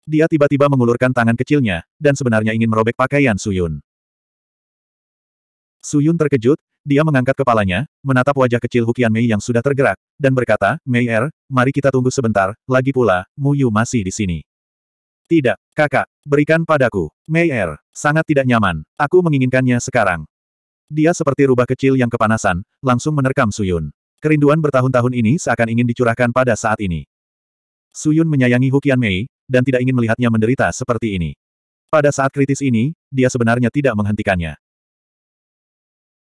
Dia tiba-tiba mengulurkan tangan kecilnya, dan sebenarnya ingin merobek pakaian Su Yun. Su Yun terkejut, dia mengangkat kepalanya, menatap wajah kecil Hukian Mei yang sudah tergerak, dan berkata, Mei Er, mari kita tunggu sebentar, lagi pula, Mu Yu masih di sini. Tidak, kakak, berikan padaku. Mei Er, sangat tidak nyaman, aku menginginkannya sekarang. Dia seperti rubah kecil yang kepanasan, langsung menerkam Suyun. Kerinduan bertahun-tahun ini seakan ingin dicurahkan pada saat ini. Suyun menyayangi Hukian Mei, dan tidak ingin melihatnya menderita seperti ini. Pada saat kritis ini, dia sebenarnya tidak menghentikannya.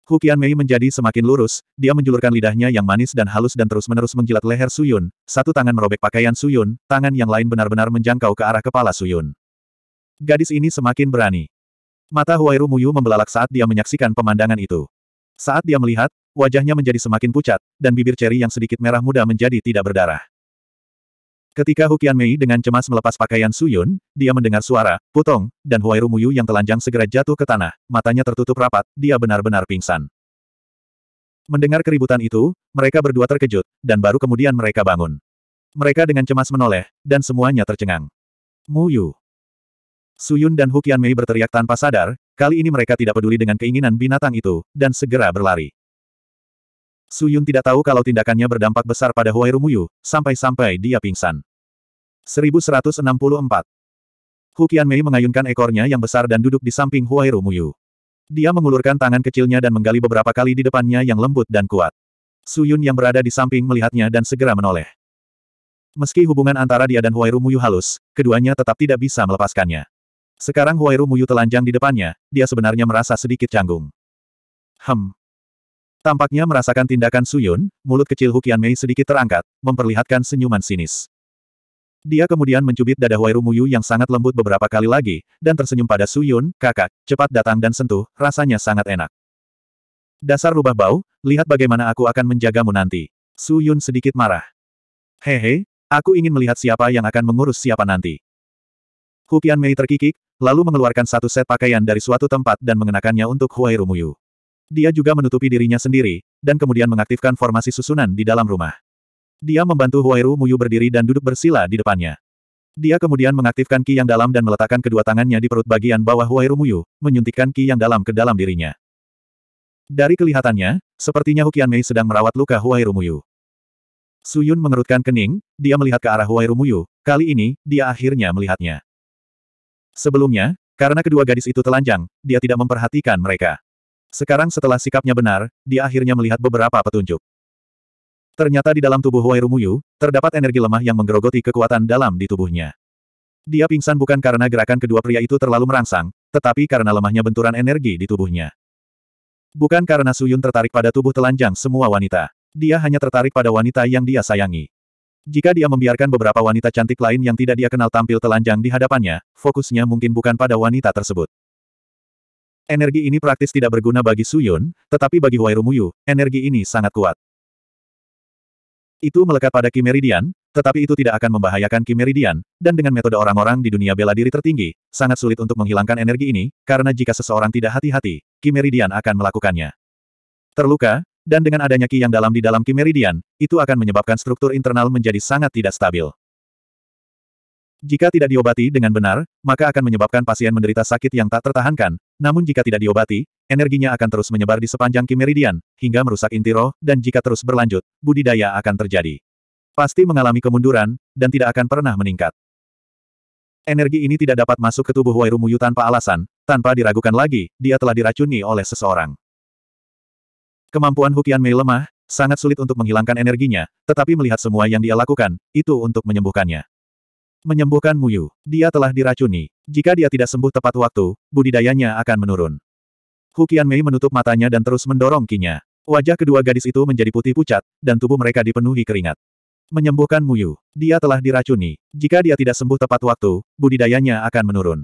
Hukian Mei menjadi semakin lurus, dia menjulurkan lidahnya yang manis dan halus dan terus-menerus menjilat leher Suyun, satu tangan merobek pakaian Suyun, tangan yang lain benar-benar menjangkau ke arah kepala Suyun. Gadis ini semakin berani. Mata Huairu Muyu membelalak saat dia menyaksikan pemandangan itu. Saat dia melihat, wajahnya menjadi semakin pucat, dan bibir ceri yang sedikit merah muda menjadi tidak berdarah. Ketika Hukian Mei dengan cemas melepas pakaian Suyun, dia mendengar suara, putong, dan Huai Rumuyu yang telanjang segera jatuh ke tanah, matanya tertutup rapat, dia benar-benar pingsan. Mendengar keributan itu, mereka berdua terkejut, dan baru kemudian mereka bangun. Mereka dengan cemas menoleh, dan semuanya tercengang. Muyu. Suyun dan Hukian Mei berteriak tanpa sadar, kali ini mereka tidak peduli dengan keinginan binatang itu, dan segera berlari. Suyun tidak tahu kalau tindakannya berdampak besar pada Huai Rumuyu, sampai-sampai dia pingsan. 1164. Hu Qianmei mengayunkan ekornya yang besar dan duduk di samping Huairu Muyu. Dia mengulurkan tangan kecilnya dan menggali beberapa kali di depannya yang lembut dan kuat. Suyun yang berada di samping melihatnya dan segera menoleh. Meski hubungan antara dia dan Huairu Muyu halus, keduanya tetap tidak bisa melepaskannya. Sekarang Huairu Muyu telanjang di depannya, dia sebenarnya merasa sedikit canggung. Hem. Tampaknya merasakan tindakan Suyun, mulut kecil Hu Mei sedikit terangkat, memperlihatkan senyuman sinis. Dia kemudian mencubit dada Wairu Muyu yang sangat lembut beberapa kali lagi, dan tersenyum pada Su Yun, kakak, cepat datang dan sentuh, rasanya sangat enak. Dasar rubah bau, lihat bagaimana aku akan menjagamu nanti. Su Yun sedikit marah. Hehe, aku ingin melihat siapa yang akan mengurus siapa nanti. Hukian Mei terkikik, lalu mengeluarkan satu set pakaian dari suatu tempat dan mengenakannya untuk Huairu Muyu. Dia juga menutupi dirinya sendiri, dan kemudian mengaktifkan formasi susunan di dalam rumah. Dia membantu Huairu Muyu berdiri dan duduk bersila di depannya. Dia kemudian mengaktifkan ki yang dalam dan meletakkan kedua tangannya di perut bagian bawah Huairu Muyu, menyuntikkan ki yang dalam ke dalam dirinya. Dari kelihatannya, sepertinya Hukian Mei sedang merawat luka Huairu Muyu. Suyun mengerutkan kening, dia melihat ke arah Huairu Muyu, kali ini, dia akhirnya melihatnya. Sebelumnya, karena kedua gadis itu telanjang, dia tidak memperhatikan mereka. Sekarang setelah sikapnya benar, dia akhirnya melihat beberapa petunjuk. Ternyata di dalam tubuh Wairu Muyu, terdapat energi lemah yang menggerogoti kekuatan dalam di tubuhnya. Dia pingsan bukan karena gerakan kedua pria itu terlalu merangsang, tetapi karena lemahnya benturan energi di tubuhnya. Bukan karena Suyun tertarik pada tubuh telanjang semua wanita. Dia hanya tertarik pada wanita yang dia sayangi. Jika dia membiarkan beberapa wanita cantik lain yang tidak dia kenal tampil telanjang di hadapannya, fokusnya mungkin bukan pada wanita tersebut. Energi ini praktis tidak berguna bagi Suyun, tetapi bagi Muyu, energi ini sangat kuat. Itu melekat pada Kimeridian, tetapi itu tidak akan membahayakan Kimeridian, dan dengan metode orang-orang di dunia bela diri tertinggi, sangat sulit untuk menghilangkan energi ini, karena jika seseorang tidak hati-hati, Kimeridian akan melakukannya. Terluka, dan dengan adanya ki yang dalam di dalam Kimeridian, itu akan menyebabkan struktur internal menjadi sangat tidak stabil. Jika tidak diobati dengan benar, maka akan menyebabkan pasien menderita sakit yang tak tertahankan, namun jika tidak diobati, energinya akan terus menyebar di sepanjang kimeridian, hingga merusak inti roh, dan jika terus berlanjut, budidaya akan terjadi. Pasti mengalami kemunduran, dan tidak akan pernah meningkat. Energi ini tidak dapat masuk ke tubuh Muyu tanpa alasan, tanpa diragukan lagi, dia telah diracuni oleh seseorang. Kemampuan Hukian Mei lemah, sangat sulit untuk menghilangkan energinya, tetapi melihat semua yang dia lakukan, itu untuk menyembuhkannya menyembuhkan Muyu. Dia telah diracuni. Jika dia tidak sembuh tepat waktu, budidayanya akan menurun. Hu Mei menutup matanya dan terus mendorong kinya. Wajah kedua gadis itu menjadi putih pucat, dan tubuh mereka dipenuhi keringat. Menyembuhkan Muyu. Dia telah diracuni. Jika dia tidak sembuh tepat waktu, budidayanya akan menurun.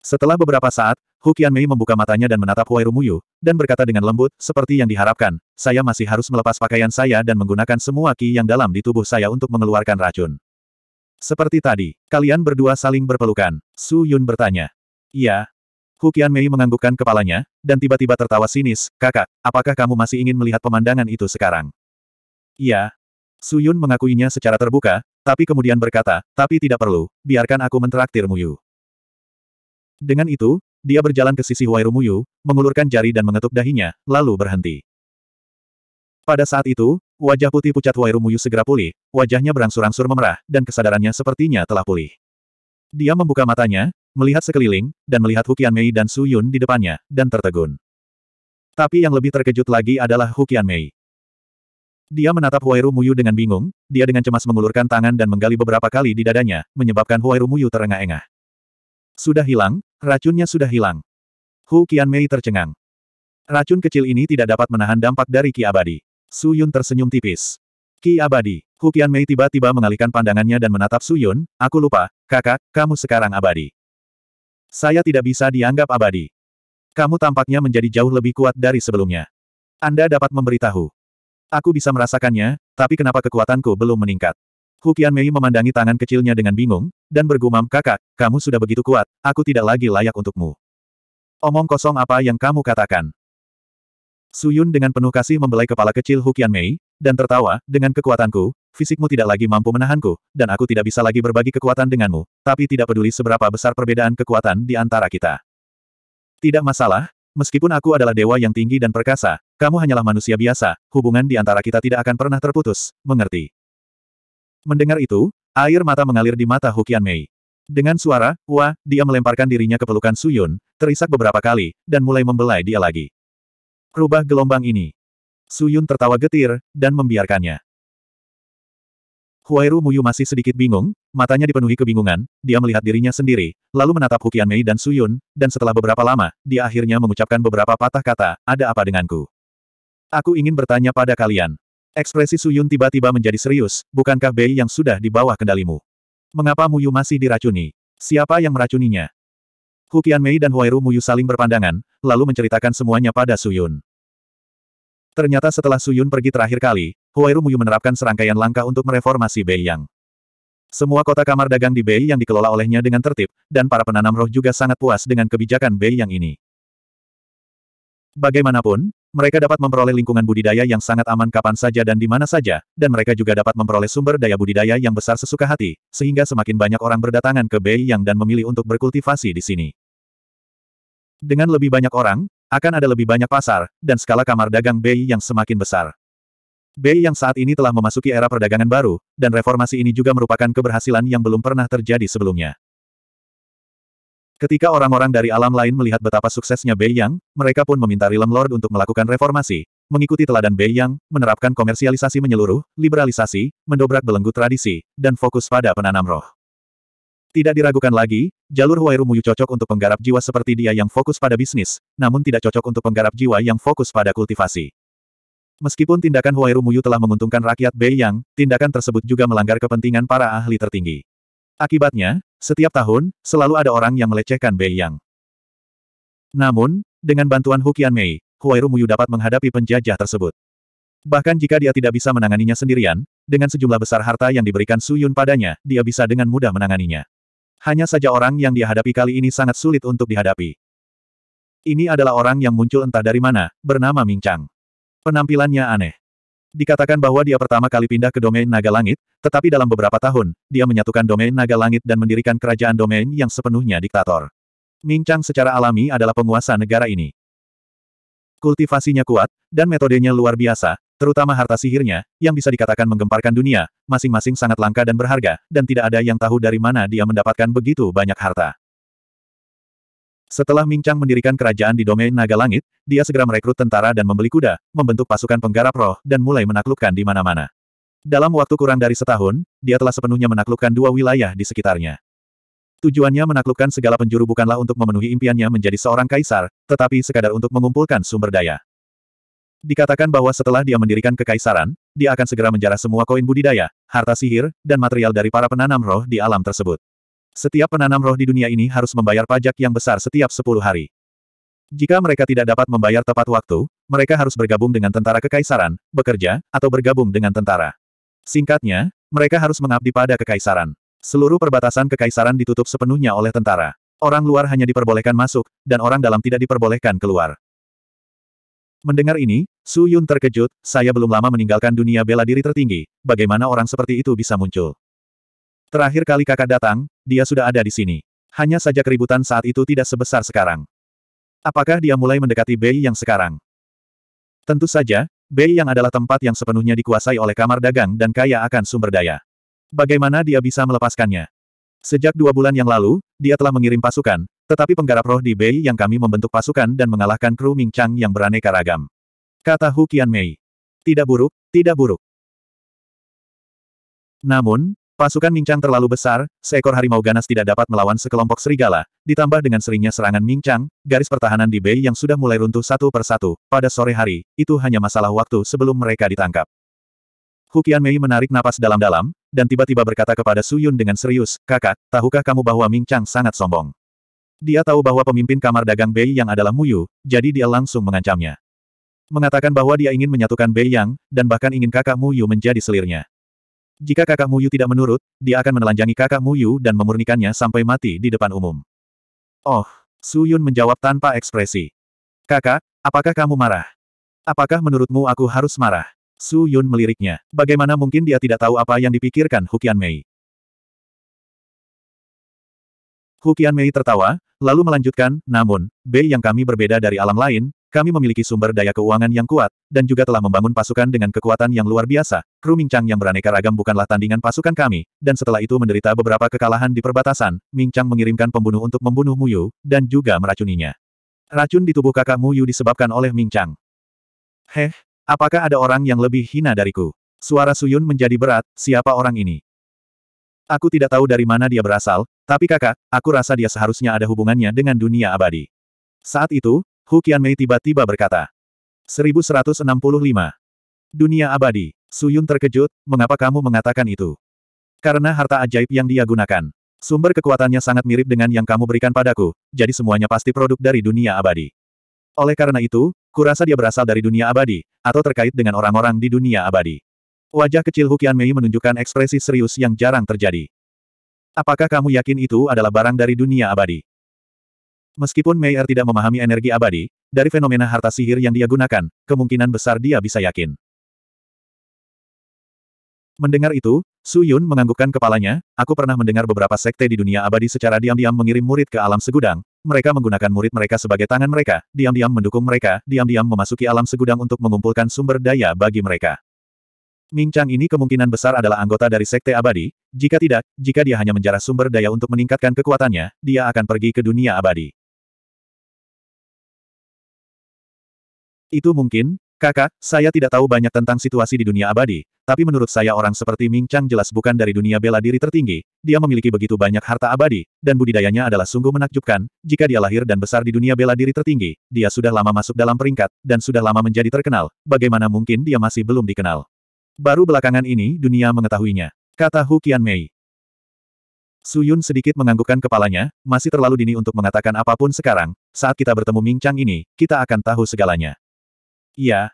Setelah beberapa saat, Hu Mei membuka matanya dan menatap Huairu Rumuyu, dan berkata dengan lembut, seperti yang diharapkan, saya masih harus melepas pakaian saya dan menggunakan semua ki yang dalam di tubuh saya untuk mengeluarkan racun. Seperti tadi, kalian berdua saling berpelukan. Su Yun bertanya. Iya. Hukian Mei menganggukkan kepalanya, dan tiba-tiba tertawa sinis, kakak, apakah kamu masih ingin melihat pemandangan itu sekarang? Iya. Su Yun mengakuinya secara terbuka, tapi kemudian berkata, tapi tidak perlu, biarkan aku mentraktir Muyu. Dengan itu, dia berjalan ke sisi Huairu Muyu, mengulurkan jari dan mengetuk dahinya, lalu berhenti. Pada saat itu, wajah putih pucat Muyu segera pulih, wajahnya berangsur-angsur memerah, dan kesadarannya sepertinya telah pulih. Dia membuka matanya, melihat sekeliling, dan melihat Hukian Mei dan Su Yun di depannya, dan tertegun. Tapi yang lebih terkejut lagi adalah Hukian Mei. Dia menatap Huairu Muyu dengan bingung, dia dengan cemas mengulurkan tangan dan menggali beberapa kali di dadanya, menyebabkan Huairu Muyu terengah-engah. Sudah hilang, racunnya sudah hilang. Hu Mei tercengang. Racun kecil ini tidak dapat menahan dampak dari Ki Abadi. Su Yun tersenyum tipis. Ki abadi. Hukian Mei tiba-tiba mengalihkan pandangannya dan menatap Su Yun, aku lupa, kakak, kamu sekarang abadi. Saya tidak bisa dianggap abadi. Kamu tampaknya menjadi jauh lebih kuat dari sebelumnya. Anda dapat memberitahu. Aku bisa merasakannya, tapi kenapa kekuatanku belum meningkat? Hukian Mei memandangi tangan kecilnya dengan bingung, dan bergumam, kakak, kamu sudah begitu kuat, aku tidak lagi layak untukmu. Omong kosong apa yang kamu katakan? Suyun dengan penuh kasih membelai kepala kecil Hukian Mei, dan tertawa, dengan kekuatanku, fisikmu tidak lagi mampu menahanku, dan aku tidak bisa lagi berbagi kekuatan denganmu, tapi tidak peduli seberapa besar perbedaan kekuatan di antara kita. Tidak masalah, meskipun aku adalah dewa yang tinggi dan perkasa, kamu hanyalah manusia biasa, hubungan di antara kita tidak akan pernah terputus, mengerti? Mendengar itu, air mata mengalir di mata Hukian Mei. Dengan suara, wah, dia melemparkan dirinya ke pelukan Suyun, terisak beberapa kali, dan mulai membelai dia lagi. Rubah gelombang ini. Suyun tertawa getir, dan membiarkannya. Huairu Muyu masih sedikit bingung, matanya dipenuhi kebingungan, dia melihat dirinya sendiri, lalu menatap Hukian Mei dan Suyun, dan setelah beberapa lama, dia akhirnya mengucapkan beberapa patah kata, ada apa denganku? Aku ingin bertanya pada kalian. Ekspresi Suyun tiba-tiba menjadi serius, bukankah Bei yang sudah di bawah kendalimu? Mengapa Muyu masih diracuni? Siapa yang meracuninya? Hukian Mei dan Huairu Muyu saling berpandangan, lalu menceritakan semuanya pada Suyun. Ternyata setelah Suyun pergi terakhir kali, Huairu Muyu menerapkan serangkaian langkah untuk mereformasi Bei Yang. Semua kota kamar dagang di Bei yang dikelola olehnya dengan tertib, dan para penanam roh juga sangat puas dengan kebijakan Bei yang ini. Bagaimanapun, mereka dapat memperoleh lingkungan budidaya yang sangat aman kapan saja dan di mana saja, dan mereka juga dapat memperoleh sumber daya budidaya yang besar sesuka hati, sehingga semakin banyak orang berdatangan ke Bei yang dan memilih untuk berkultivasi di sini. Dengan lebih banyak orang, akan ada lebih banyak pasar, dan skala kamar dagang Bei yang semakin besar. Bei yang saat ini telah memasuki era perdagangan baru, dan reformasi ini juga merupakan keberhasilan yang belum pernah terjadi sebelumnya. Ketika orang-orang dari alam lain melihat betapa suksesnya Bei Yang, mereka pun meminta Realm Lord untuk melakukan reformasi, mengikuti teladan Bei Yang, menerapkan komersialisasi menyeluruh, liberalisasi, mendobrak belenggu tradisi, dan fokus pada penanam roh. Tidak diragukan lagi, Jalur Huairu Muyu cocok untuk penggarap jiwa seperti dia yang fokus pada bisnis, namun tidak cocok untuk penggarap jiwa yang fokus pada kultivasi. Meskipun tindakan Huairu Muyu telah menguntungkan rakyat Bei Yang, tindakan tersebut juga melanggar kepentingan para ahli tertinggi. Akibatnya, setiap tahun, selalu ada orang yang melecehkan Bei Yang. Namun, dengan bantuan Hukian Mei, Huairu Muyu dapat menghadapi penjajah tersebut. Bahkan jika dia tidak bisa menanganinya sendirian, dengan sejumlah besar harta yang diberikan Su Yun padanya, dia bisa dengan mudah menanganinya. Hanya saja orang yang dihadapi kali ini sangat sulit untuk dihadapi. Ini adalah orang yang muncul entah dari mana, bernama Ming Chang. Penampilannya aneh. Dikatakan bahwa dia pertama kali pindah ke domain naga langit, tetapi dalam beberapa tahun, dia menyatukan domain naga langit dan mendirikan kerajaan domain yang sepenuhnya diktator. Ming Chang secara alami adalah penguasa negara ini. Kultivasinya kuat, dan metodenya luar biasa, terutama harta sihirnya, yang bisa dikatakan menggemparkan dunia, masing-masing sangat langka dan berharga, dan tidak ada yang tahu dari mana dia mendapatkan begitu banyak harta. Setelah Ming Chang mendirikan kerajaan di domain naga langit, dia segera merekrut tentara dan membeli kuda, membentuk pasukan penggarap roh, dan mulai menaklukkan di mana-mana. Dalam waktu kurang dari setahun, dia telah sepenuhnya menaklukkan dua wilayah di sekitarnya. Tujuannya menaklukkan segala penjuru bukanlah untuk memenuhi impiannya menjadi seorang kaisar, tetapi sekadar untuk mengumpulkan sumber daya. Dikatakan bahwa setelah dia mendirikan kekaisaran, dia akan segera menjarah semua koin budidaya, harta sihir, dan material dari para penanam roh di alam tersebut. Setiap penanam roh di dunia ini harus membayar pajak yang besar setiap 10 hari. Jika mereka tidak dapat membayar tepat waktu, mereka harus bergabung dengan tentara kekaisaran, bekerja, atau bergabung dengan tentara. Singkatnya, mereka harus mengabdi pada kekaisaran. Seluruh perbatasan kekaisaran ditutup sepenuhnya oleh tentara. Orang luar hanya diperbolehkan masuk, dan orang dalam tidak diperbolehkan keluar. Mendengar ini, Su Yun terkejut, saya belum lama meninggalkan dunia bela diri tertinggi, bagaimana orang seperti itu bisa muncul? Terakhir kali kakak datang, dia sudah ada di sini. Hanya saja keributan saat itu tidak sebesar sekarang. Apakah dia mulai mendekati Bei yang sekarang? Tentu saja, Bei yang adalah tempat yang sepenuhnya dikuasai oleh kamar dagang dan kaya akan sumber daya. Bagaimana dia bisa melepaskannya? Sejak dua bulan yang lalu, dia telah mengirim pasukan, tetapi penggarap roh di Bei yang kami membentuk pasukan dan mengalahkan kru Ming Chang yang beraneka ragam. Kata Hu Qian Mei. Tidak buruk, tidak buruk. Namun, pasukan Ming Chang terlalu besar, seekor harimau ganas tidak dapat melawan sekelompok serigala, ditambah dengan seringnya serangan Ming Chang, garis pertahanan di Bei yang sudah mulai runtuh satu persatu, pada sore hari, itu hanya masalah waktu sebelum mereka ditangkap. Hu Qian Mei menarik napas dalam-dalam, dan tiba-tiba berkata kepada Su Yun dengan serius, kakak, tahukah kamu bahwa Ming Chang sangat sombong? Dia tahu bahwa pemimpin kamar dagang Bei Yang adalah Muyu, jadi dia langsung mengancamnya. Mengatakan bahwa dia ingin menyatukan Bei Yang, dan bahkan ingin kakak Muyu menjadi selirnya. Jika kakak Muyu tidak menurut, dia akan menelanjangi kakak Muyu dan memurnikannya sampai mati di depan umum. Oh, Su Yun menjawab tanpa ekspresi. Kakak, apakah kamu marah? Apakah menurutmu aku harus marah? Su Yun meliriknya. Bagaimana mungkin dia tidak tahu apa yang dipikirkan Hukian Mei? Hukian Mei tertawa, Lalu melanjutkan, namun, B yang kami berbeda dari alam lain, kami memiliki sumber daya keuangan yang kuat, dan juga telah membangun pasukan dengan kekuatan yang luar biasa. Kru Mingcang yang beraneka ragam bukanlah tandingan pasukan kami, dan setelah itu menderita beberapa kekalahan di perbatasan, Mingchang mengirimkan pembunuh untuk membunuh Muyu, dan juga meracuninya. Racun di tubuh kakak Muyu disebabkan oleh Mingchang. Heh, apakah ada orang yang lebih hina dariku? Suara Suyun menjadi berat, siapa orang ini? Aku tidak tahu dari mana dia berasal, tapi kakak, aku rasa dia seharusnya ada hubungannya dengan dunia abadi. Saat itu, Hu Qianmei tiba-tiba berkata. 1165. Dunia abadi. Suyun terkejut, mengapa kamu mengatakan itu? Karena harta ajaib yang dia gunakan. Sumber kekuatannya sangat mirip dengan yang kamu berikan padaku, jadi semuanya pasti produk dari dunia abadi. Oleh karena itu, kurasa dia berasal dari dunia abadi, atau terkait dengan orang-orang di dunia abadi. Wajah kecil Hukian Mei menunjukkan ekspresi serius yang jarang terjadi. Apakah kamu yakin itu adalah barang dari dunia abadi? Meskipun Meyer tidak memahami energi abadi, dari fenomena harta sihir yang dia gunakan, kemungkinan besar dia bisa yakin. Mendengar itu, Su Yun menganggukkan kepalanya, aku pernah mendengar beberapa sekte di dunia abadi secara diam-diam mengirim murid ke alam segudang, mereka menggunakan murid mereka sebagai tangan mereka, diam-diam mendukung mereka, diam-diam memasuki alam segudang untuk mengumpulkan sumber daya bagi mereka. Ming Chang ini kemungkinan besar adalah anggota dari Sekte Abadi, jika tidak, jika dia hanya menjarah sumber daya untuk meningkatkan kekuatannya, dia akan pergi ke dunia abadi. Itu mungkin, kakak, saya tidak tahu banyak tentang situasi di dunia abadi, tapi menurut saya orang seperti Ming Chang jelas bukan dari dunia bela diri tertinggi, dia memiliki begitu banyak harta abadi, dan budidayanya adalah sungguh menakjubkan, jika dia lahir dan besar di dunia bela diri tertinggi, dia sudah lama masuk dalam peringkat, dan sudah lama menjadi terkenal, bagaimana mungkin dia masih belum dikenal. Baru belakangan ini dunia mengetahuinya, kata Hu Qianmei. Suyun sedikit menganggukkan kepalanya, masih terlalu dini untuk mengatakan apapun sekarang, saat kita bertemu Ming Chang ini, kita akan tahu segalanya. Iya.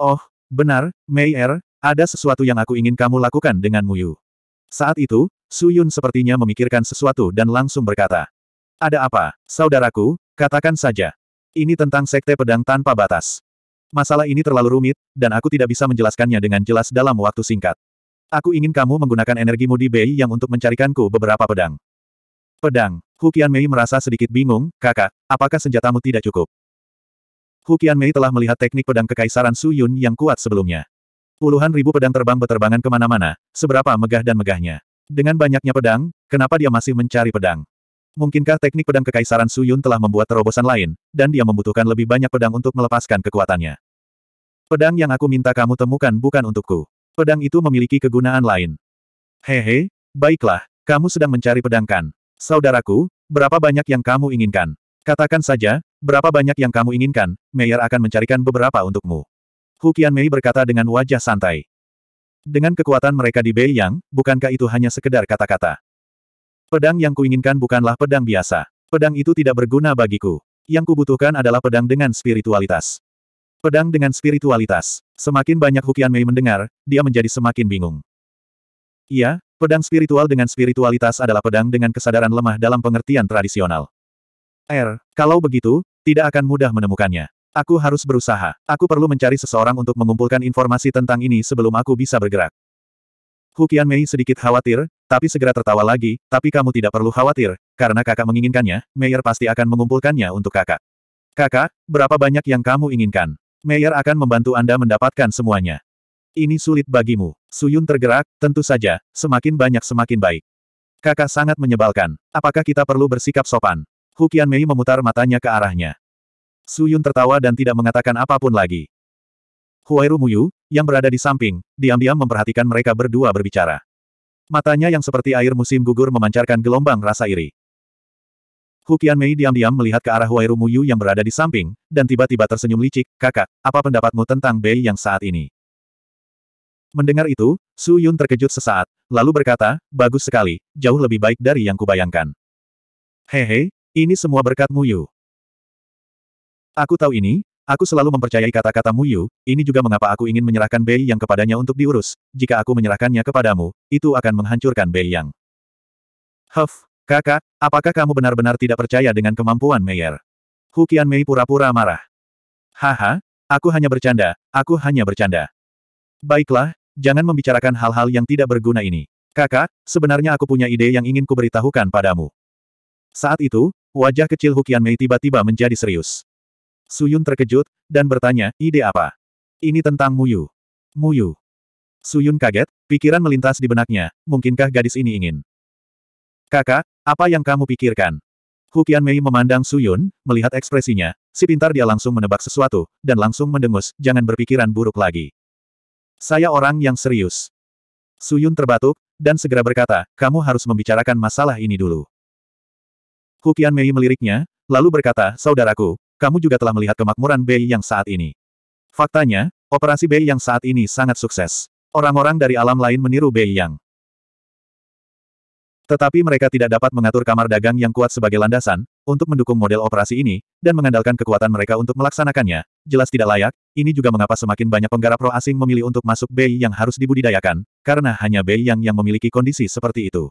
Oh, benar, Mei Er, ada sesuatu yang aku ingin kamu lakukan dengan Mu Yu. Saat itu, Suyun sepertinya memikirkan sesuatu dan langsung berkata. Ada apa, saudaraku, katakan saja. Ini tentang sekte pedang tanpa batas. Masalah ini terlalu rumit, dan aku tidak bisa menjelaskannya dengan jelas dalam waktu singkat. Aku ingin kamu menggunakan energimu di Bei yang untuk mencarikanku beberapa pedang. Pedang. Hu Mei merasa sedikit bingung, kakak, apakah senjatamu tidak cukup? Hu Mei telah melihat teknik pedang kekaisaran Su Yun yang kuat sebelumnya. Puluhan ribu pedang terbang beterbangan kemana-mana, seberapa megah dan megahnya. Dengan banyaknya pedang, kenapa dia masih mencari pedang? Mungkinkah teknik pedang kekaisaran Su Yun telah membuat terobosan lain, dan dia membutuhkan lebih banyak pedang untuk melepaskan kekuatannya? Pedang yang aku minta kamu temukan bukan untukku. Pedang itu memiliki kegunaan lain. Hehe, baiklah, kamu sedang mencari pedang kan? Saudaraku, berapa banyak yang kamu inginkan? Katakan saja, berapa banyak yang kamu inginkan, Meyer akan mencarikan beberapa untukmu. Hukian Mei berkata dengan wajah santai. Dengan kekuatan mereka di Bei Yang, bukankah itu hanya sekedar kata-kata? Pedang yang kuinginkan bukanlah pedang biasa. Pedang itu tidak berguna bagiku. Yang kubutuhkan adalah pedang dengan spiritualitas. Pedang dengan spiritualitas. Semakin banyak Hukian Mei mendengar, dia menjadi semakin bingung. Iya, pedang spiritual dengan spiritualitas adalah pedang dengan kesadaran lemah dalam pengertian tradisional. R, er, kalau begitu, tidak akan mudah menemukannya. Aku harus berusaha. Aku perlu mencari seseorang untuk mengumpulkan informasi tentang ini sebelum aku bisa bergerak. Hukian Mei sedikit khawatir, tapi segera tertawa lagi, tapi kamu tidak perlu khawatir, karena kakak menginginkannya, Meyer pasti akan mengumpulkannya untuk kakak. Kakak, berapa banyak yang kamu inginkan? Meyer akan membantu Anda mendapatkan semuanya. Ini sulit bagimu. Suyun tergerak, tentu saja, semakin banyak semakin baik. Kakak sangat menyebalkan. Apakah kita perlu bersikap sopan? Hukian Mei memutar matanya ke arahnya. Suyun tertawa dan tidak mengatakan apapun lagi. Huairu Muyu, yang berada di samping, diam-diam memperhatikan mereka berdua berbicara. Matanya yang seperti air musim gugur memancarkan gelombang rasa iri. Hukian Mei diam-diam melihat ke arah Wai Muyu yang berada di samping, dan tiba-tiba tersenyum licik, kakak, apa pendapatmu tentang Bei yang saat ini? Mendengar itu, Su Yun terkejut sesaat, lalu berkata, bagus sekali, jauh lebih baik dari yang kubayangkan. Hehe, ini semua berkat Muyu. Aku tahu ini, Aku selalu mempercayai kata-kata Muyu, ini juga mengapa aku ingin menyerahkan Bei Yang kepadanya untuk diurus. Jika aku menyerahkannya kepadamu, itu akan menghancurkan Bei Yang. Huff, Kakak, apakah kamu benar-benar tidak percaya dengan kemampuan Meyer? Hukian Mei pura-pura marah. Haha, aku hanya bercanda, aku hanya bercanda. Baiklah, jangan membicarakan hal-hal yang tidak berguna ini. Kakak, sebenarnya aku punya ide yang ingin kuberitahukan padamu. Saat itu, wajah kecil Hukian Mei tiba-tiba menjadi serius. Suyun terkejut, dan bertanya, ide apa? Ini tentang Muyu. Muyu. Suyun kaget, pikiran melintas di benaknya, mungkinkah gadis ini ingin Kakak, apa yang kamu pikirkan? Hu Mei memandang Su Yun, melihat ekspresinya, si pintar dia langsung menebak sesuatu, dan langsung mendengus, jangan berpikiran buruk lagi. Saya orang yang serius. Su Yun terbatuk, dan segera berkata, kamu harus membicarakan masalah ini dulu. Hu Mei meliriknya, lalu berkata, saudaraku, kamu juga telah melihat kemakmuran Bei yang saat ini. Faktanya, operasi Bei yang saat ini sangat sukses. Orang-orang dari alam lain meniru Bei yang. Tetapi mereka tidak dapat mengatur kamar dagang yang kuat sebagai landasan, untuk mendukung model operasi ini, dan mengandalkan kekuatan mereka untuk melaksanakannya, jelas tidak layak, ini juga mengapa semakin banyak penggarap roh asing memilih untuk masuk Bei yang harus dibudidayakan, karena hanya Bei yang yang memiliki kondisi seperti itu.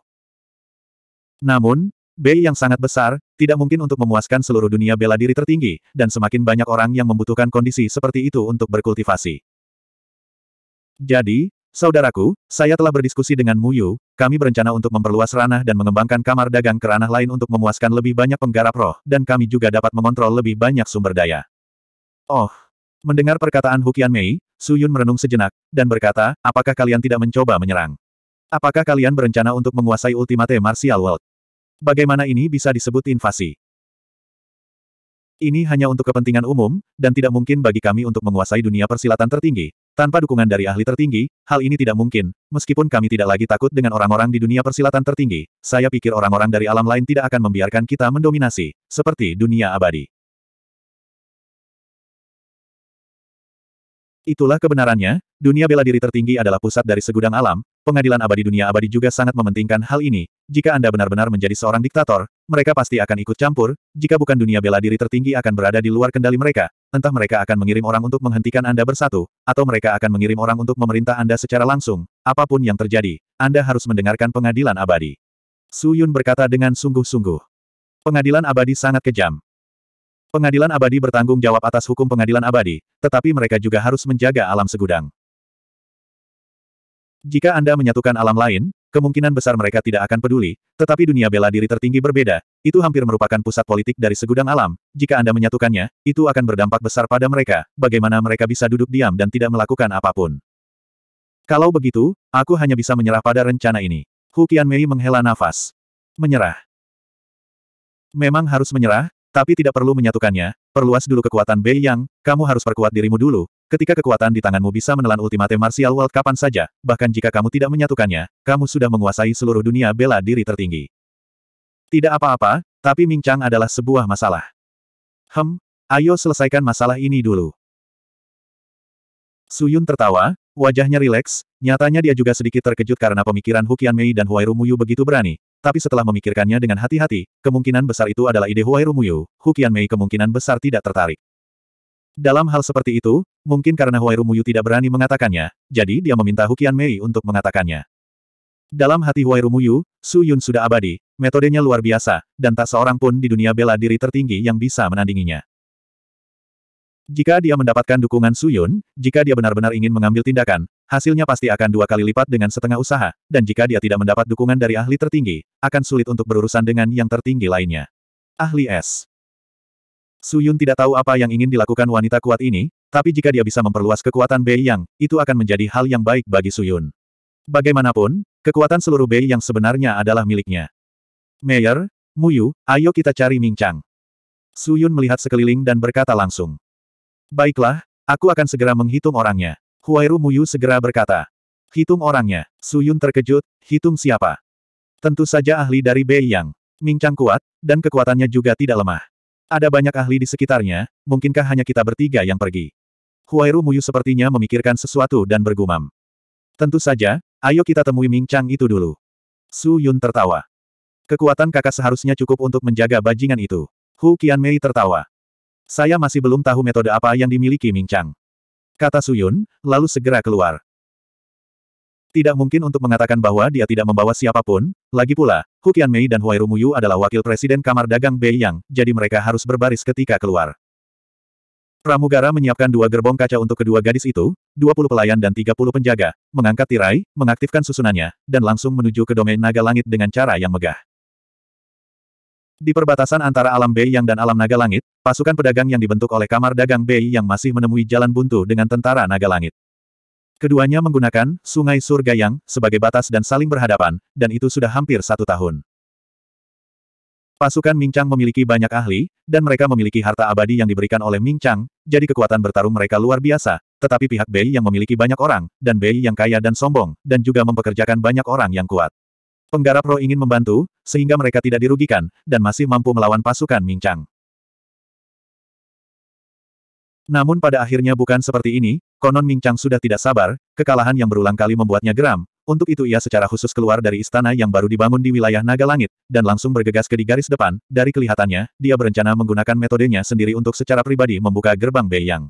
Namun, Bei yang sangat besar, tidak mungkin untuk memuaskan seluruh dunia bela diri tertinggi, dan semakin banyak orang yang membutuhkan kondisi seperti itu untuk berkultivasi. Jadi, Saudaraku, saya telah berdiskusi dengan Muyu, kami berencana untuk memperluas ranah dan mengembangkan kamar dagang ke ranah lain untuk memuaskan lebih banyak penggarap roh, dan kami juga dapat mengontrol lebih banyak sumber daya. Oh. Mendengar perkataan Hukian Mei, Su Yun merenung sejenak, dan berkata, apakah kalian tidak mencoba menyerang? Apakah kalian berencana untuk menguasai Ultimate Martial World? Bagaimana ini bisa disebut invasi? Ini hanya untuk kepentingan umum, dan tidak mungkin bagi kami untuk menguasai dunia persilatan tertinggi, tanpa dukungan dari ahli tertinggi, hal ini tidak mungkin, meskipun kami tidak lagi takut dengan orang-orang di dunia persilatan tertinggi, saya pikir orang-orang dari alam lain tidak akan membiarkan kita mendominasi, seperti dunia abadi. Itulah kebenarannya, dunia bela diri tertinggi adalah pusat dari segudang alam, pengadilan abadi dunia abadi juga sangat mementingkan hal ini, jika Anda benar-benar menjadi seorang diktator, mereka pasti akan ikut campur, jika bukan dunia bela diri tertinggi akan berada di luar kendali mereka, entah mereka akan mengirim orang untuk menghentikan Anda bersatu, atau mereka akan mengirim orang untuk memerintah Anda secara langsung, apapun yang terjadi, Anda harus mendengarkan pengadilan abadi. Su Yun berkata dengan sungguh-sungguh. Pengadilan abadi sangat kejam. Pengadilan abadi bertanggung jawab atas hukum pengadilan abadi, tetapi mereka juga harus menjaga alam segudang. Jika Anda menyatukan alam lain, kemungkinan besar mereka tidak akan peduli, tetapi dunia bela diri tertinggi berbeda, itu hampir merupakan pusat politik dari segudang alam, jika Anda menyatukannya, itu akan berdampak besar pada mereka, bagaimana mereka bisa duduk diam dan tidak melakukan apapun. Kalau begitu, aku hanya bisa menyerah pada rencana ini. Hukian Mei menghela nafas. Menyerah. Memang harus menyerah, tapi tidak perlu menyatukannya, perluas dulu kekuatan Bei Yang, kamu harus perkuat dirimu dulu, ketika kekuatan di tanganmu bisa menelan ultimate martial world kapan saja, bahkan jika kamu tidak menyatukannya, kamu sudah menguasai seluruh dunia bela diri tertinggi. Tidak apa-apa, tapi Ming Chang adalah sebuah masalah. Hem, ayo selesaikan masalah ini dulu. Su Yun tertawa, wajahnya rileks, nyatanya dia juga sedikit terkejut karena pemikiran Hukian Mei dan Huairu Muyu begitu berani, tapi setelah memikirkannya dengan hati-hati, kemungkinan besar itu adalah ide Huai Rumuyu, Hu Qianmei kemungkinan besar tidak tertarik. Dalam hal seperti itu, mungkin karena Huai Rumuyu tidak berani mengatakannya, jadi dia meminta Hu Qianmei untuk mengatakannya. Dalam hati Huai Rumuyu, Su Yun sudah abadi, metodenya luar biasa, dan tak seorang pun di dunia bela diri tertinggi yang bisa menandinginya. Jika dia mendapatkan dukungan Suyun, jika dia benar-benar ingin mengambil tindakan, hasilnya pasti akan dua kali lipat dengan setengah usaha, dan jika dia tidak mendapat dukungan dari ahli tertinggi, akan sulit untuk berurusan dengan yang tertinggi lainnya. Ahli es. Suyun tidak tahu apa yang ingin dilakukan wanita kuat ini, tapi jika dia bisa memperluas kekuatan Bei Yang, itu akan menjadi hal yang baik bagi Suyun. Bagaimanapun, kekuatan seluruh Bei Yang sebenarnya adalah miliknya. Mayor, Muyu, ayo kita cari Ming Su Suyun melihat sekeliling dan berkata langsung. Baiklah, aku akan segera menghitung orangnya. Huairu Muyu segera berkata. Hitung orangnya. Suyun terkejut, hitung siapa? Tentu saja ahli dari Bei Yang. Mingchang kuat, dan kekuatannya juga tidak lemah. Ada banyak ahli di sekitarnya, mungkinkah hanya kita bertiga yang pergi? Huairu Muyu sepertinya memikirkan sesuatu dan bergumam. Tentu saja, ayo kita temui Mingchang itu dulu. Su Yun tertawa. Kekuatan kakak seharusnya cukup untuk menjaga bajingan itu. Hu Qianmei tertawa. Saya masih belum tahu metode apa yang dimiliki Ming Chang. Kata Suyun, lalu segera keluar. Tidak mungkin untuk mengatakan bahwa dia tidak membawa siapapun, lagi pula, Hu Qianmei dan Huai Rumuyu adalah wakil presiden Kamar Dagang Bei Yang, jadi mereka harus berbaris ketika keluar. Pramugara menyiapkan dua gerbong kaca untuk kedua gadis itu, 20 pelayan dan 30 penjaga, mengangkat tirai, mengaktifkan susunannya, dan langsung menuju ke domain naga langit dengan cara yang megah. Di perbatasan antara alam Bei Yang dan alam naga langit, pasukan pedagang yang dibentuk oleh kamar dagang Bei yang masih menemui jalan buntu dengan tentara naga langit. Keduanya menggunakan sungai surga yang sebagai batas dan saling berhadapan, dan itu sudah hampir satu tahun. Pasukan Chang memiliki banyak ahli, dan mereka memiliki harta abadi yang diberikan oleh Chang, jadi kekuatan bertarung mereka luar biasa, tetapi pihak Bei yang memiliki banyak orang, dan Bei yang kaya dan sombong, dan juga mempekerjakan banyak orang yang kuat. Penggarap roh ingin membantu, sehingga mereka tidak dirugikan, dan masih mampu melawan pasukan Mingchang. Namun pada akhirnya bukan seperti ini, konon Mingchang sudah tidak sabar, kekalahan yang berulang kali membuatnya geram, untuk itu ia secara khusus keluar dari istana yang baru dibangun di wilayah Naga Langit, dan langsung bergegas ke di garis depan, dari kelihatannya, dia berencana menggunakan metodenya sendiri untuk secara pribadi membuka gerbang Beiyang.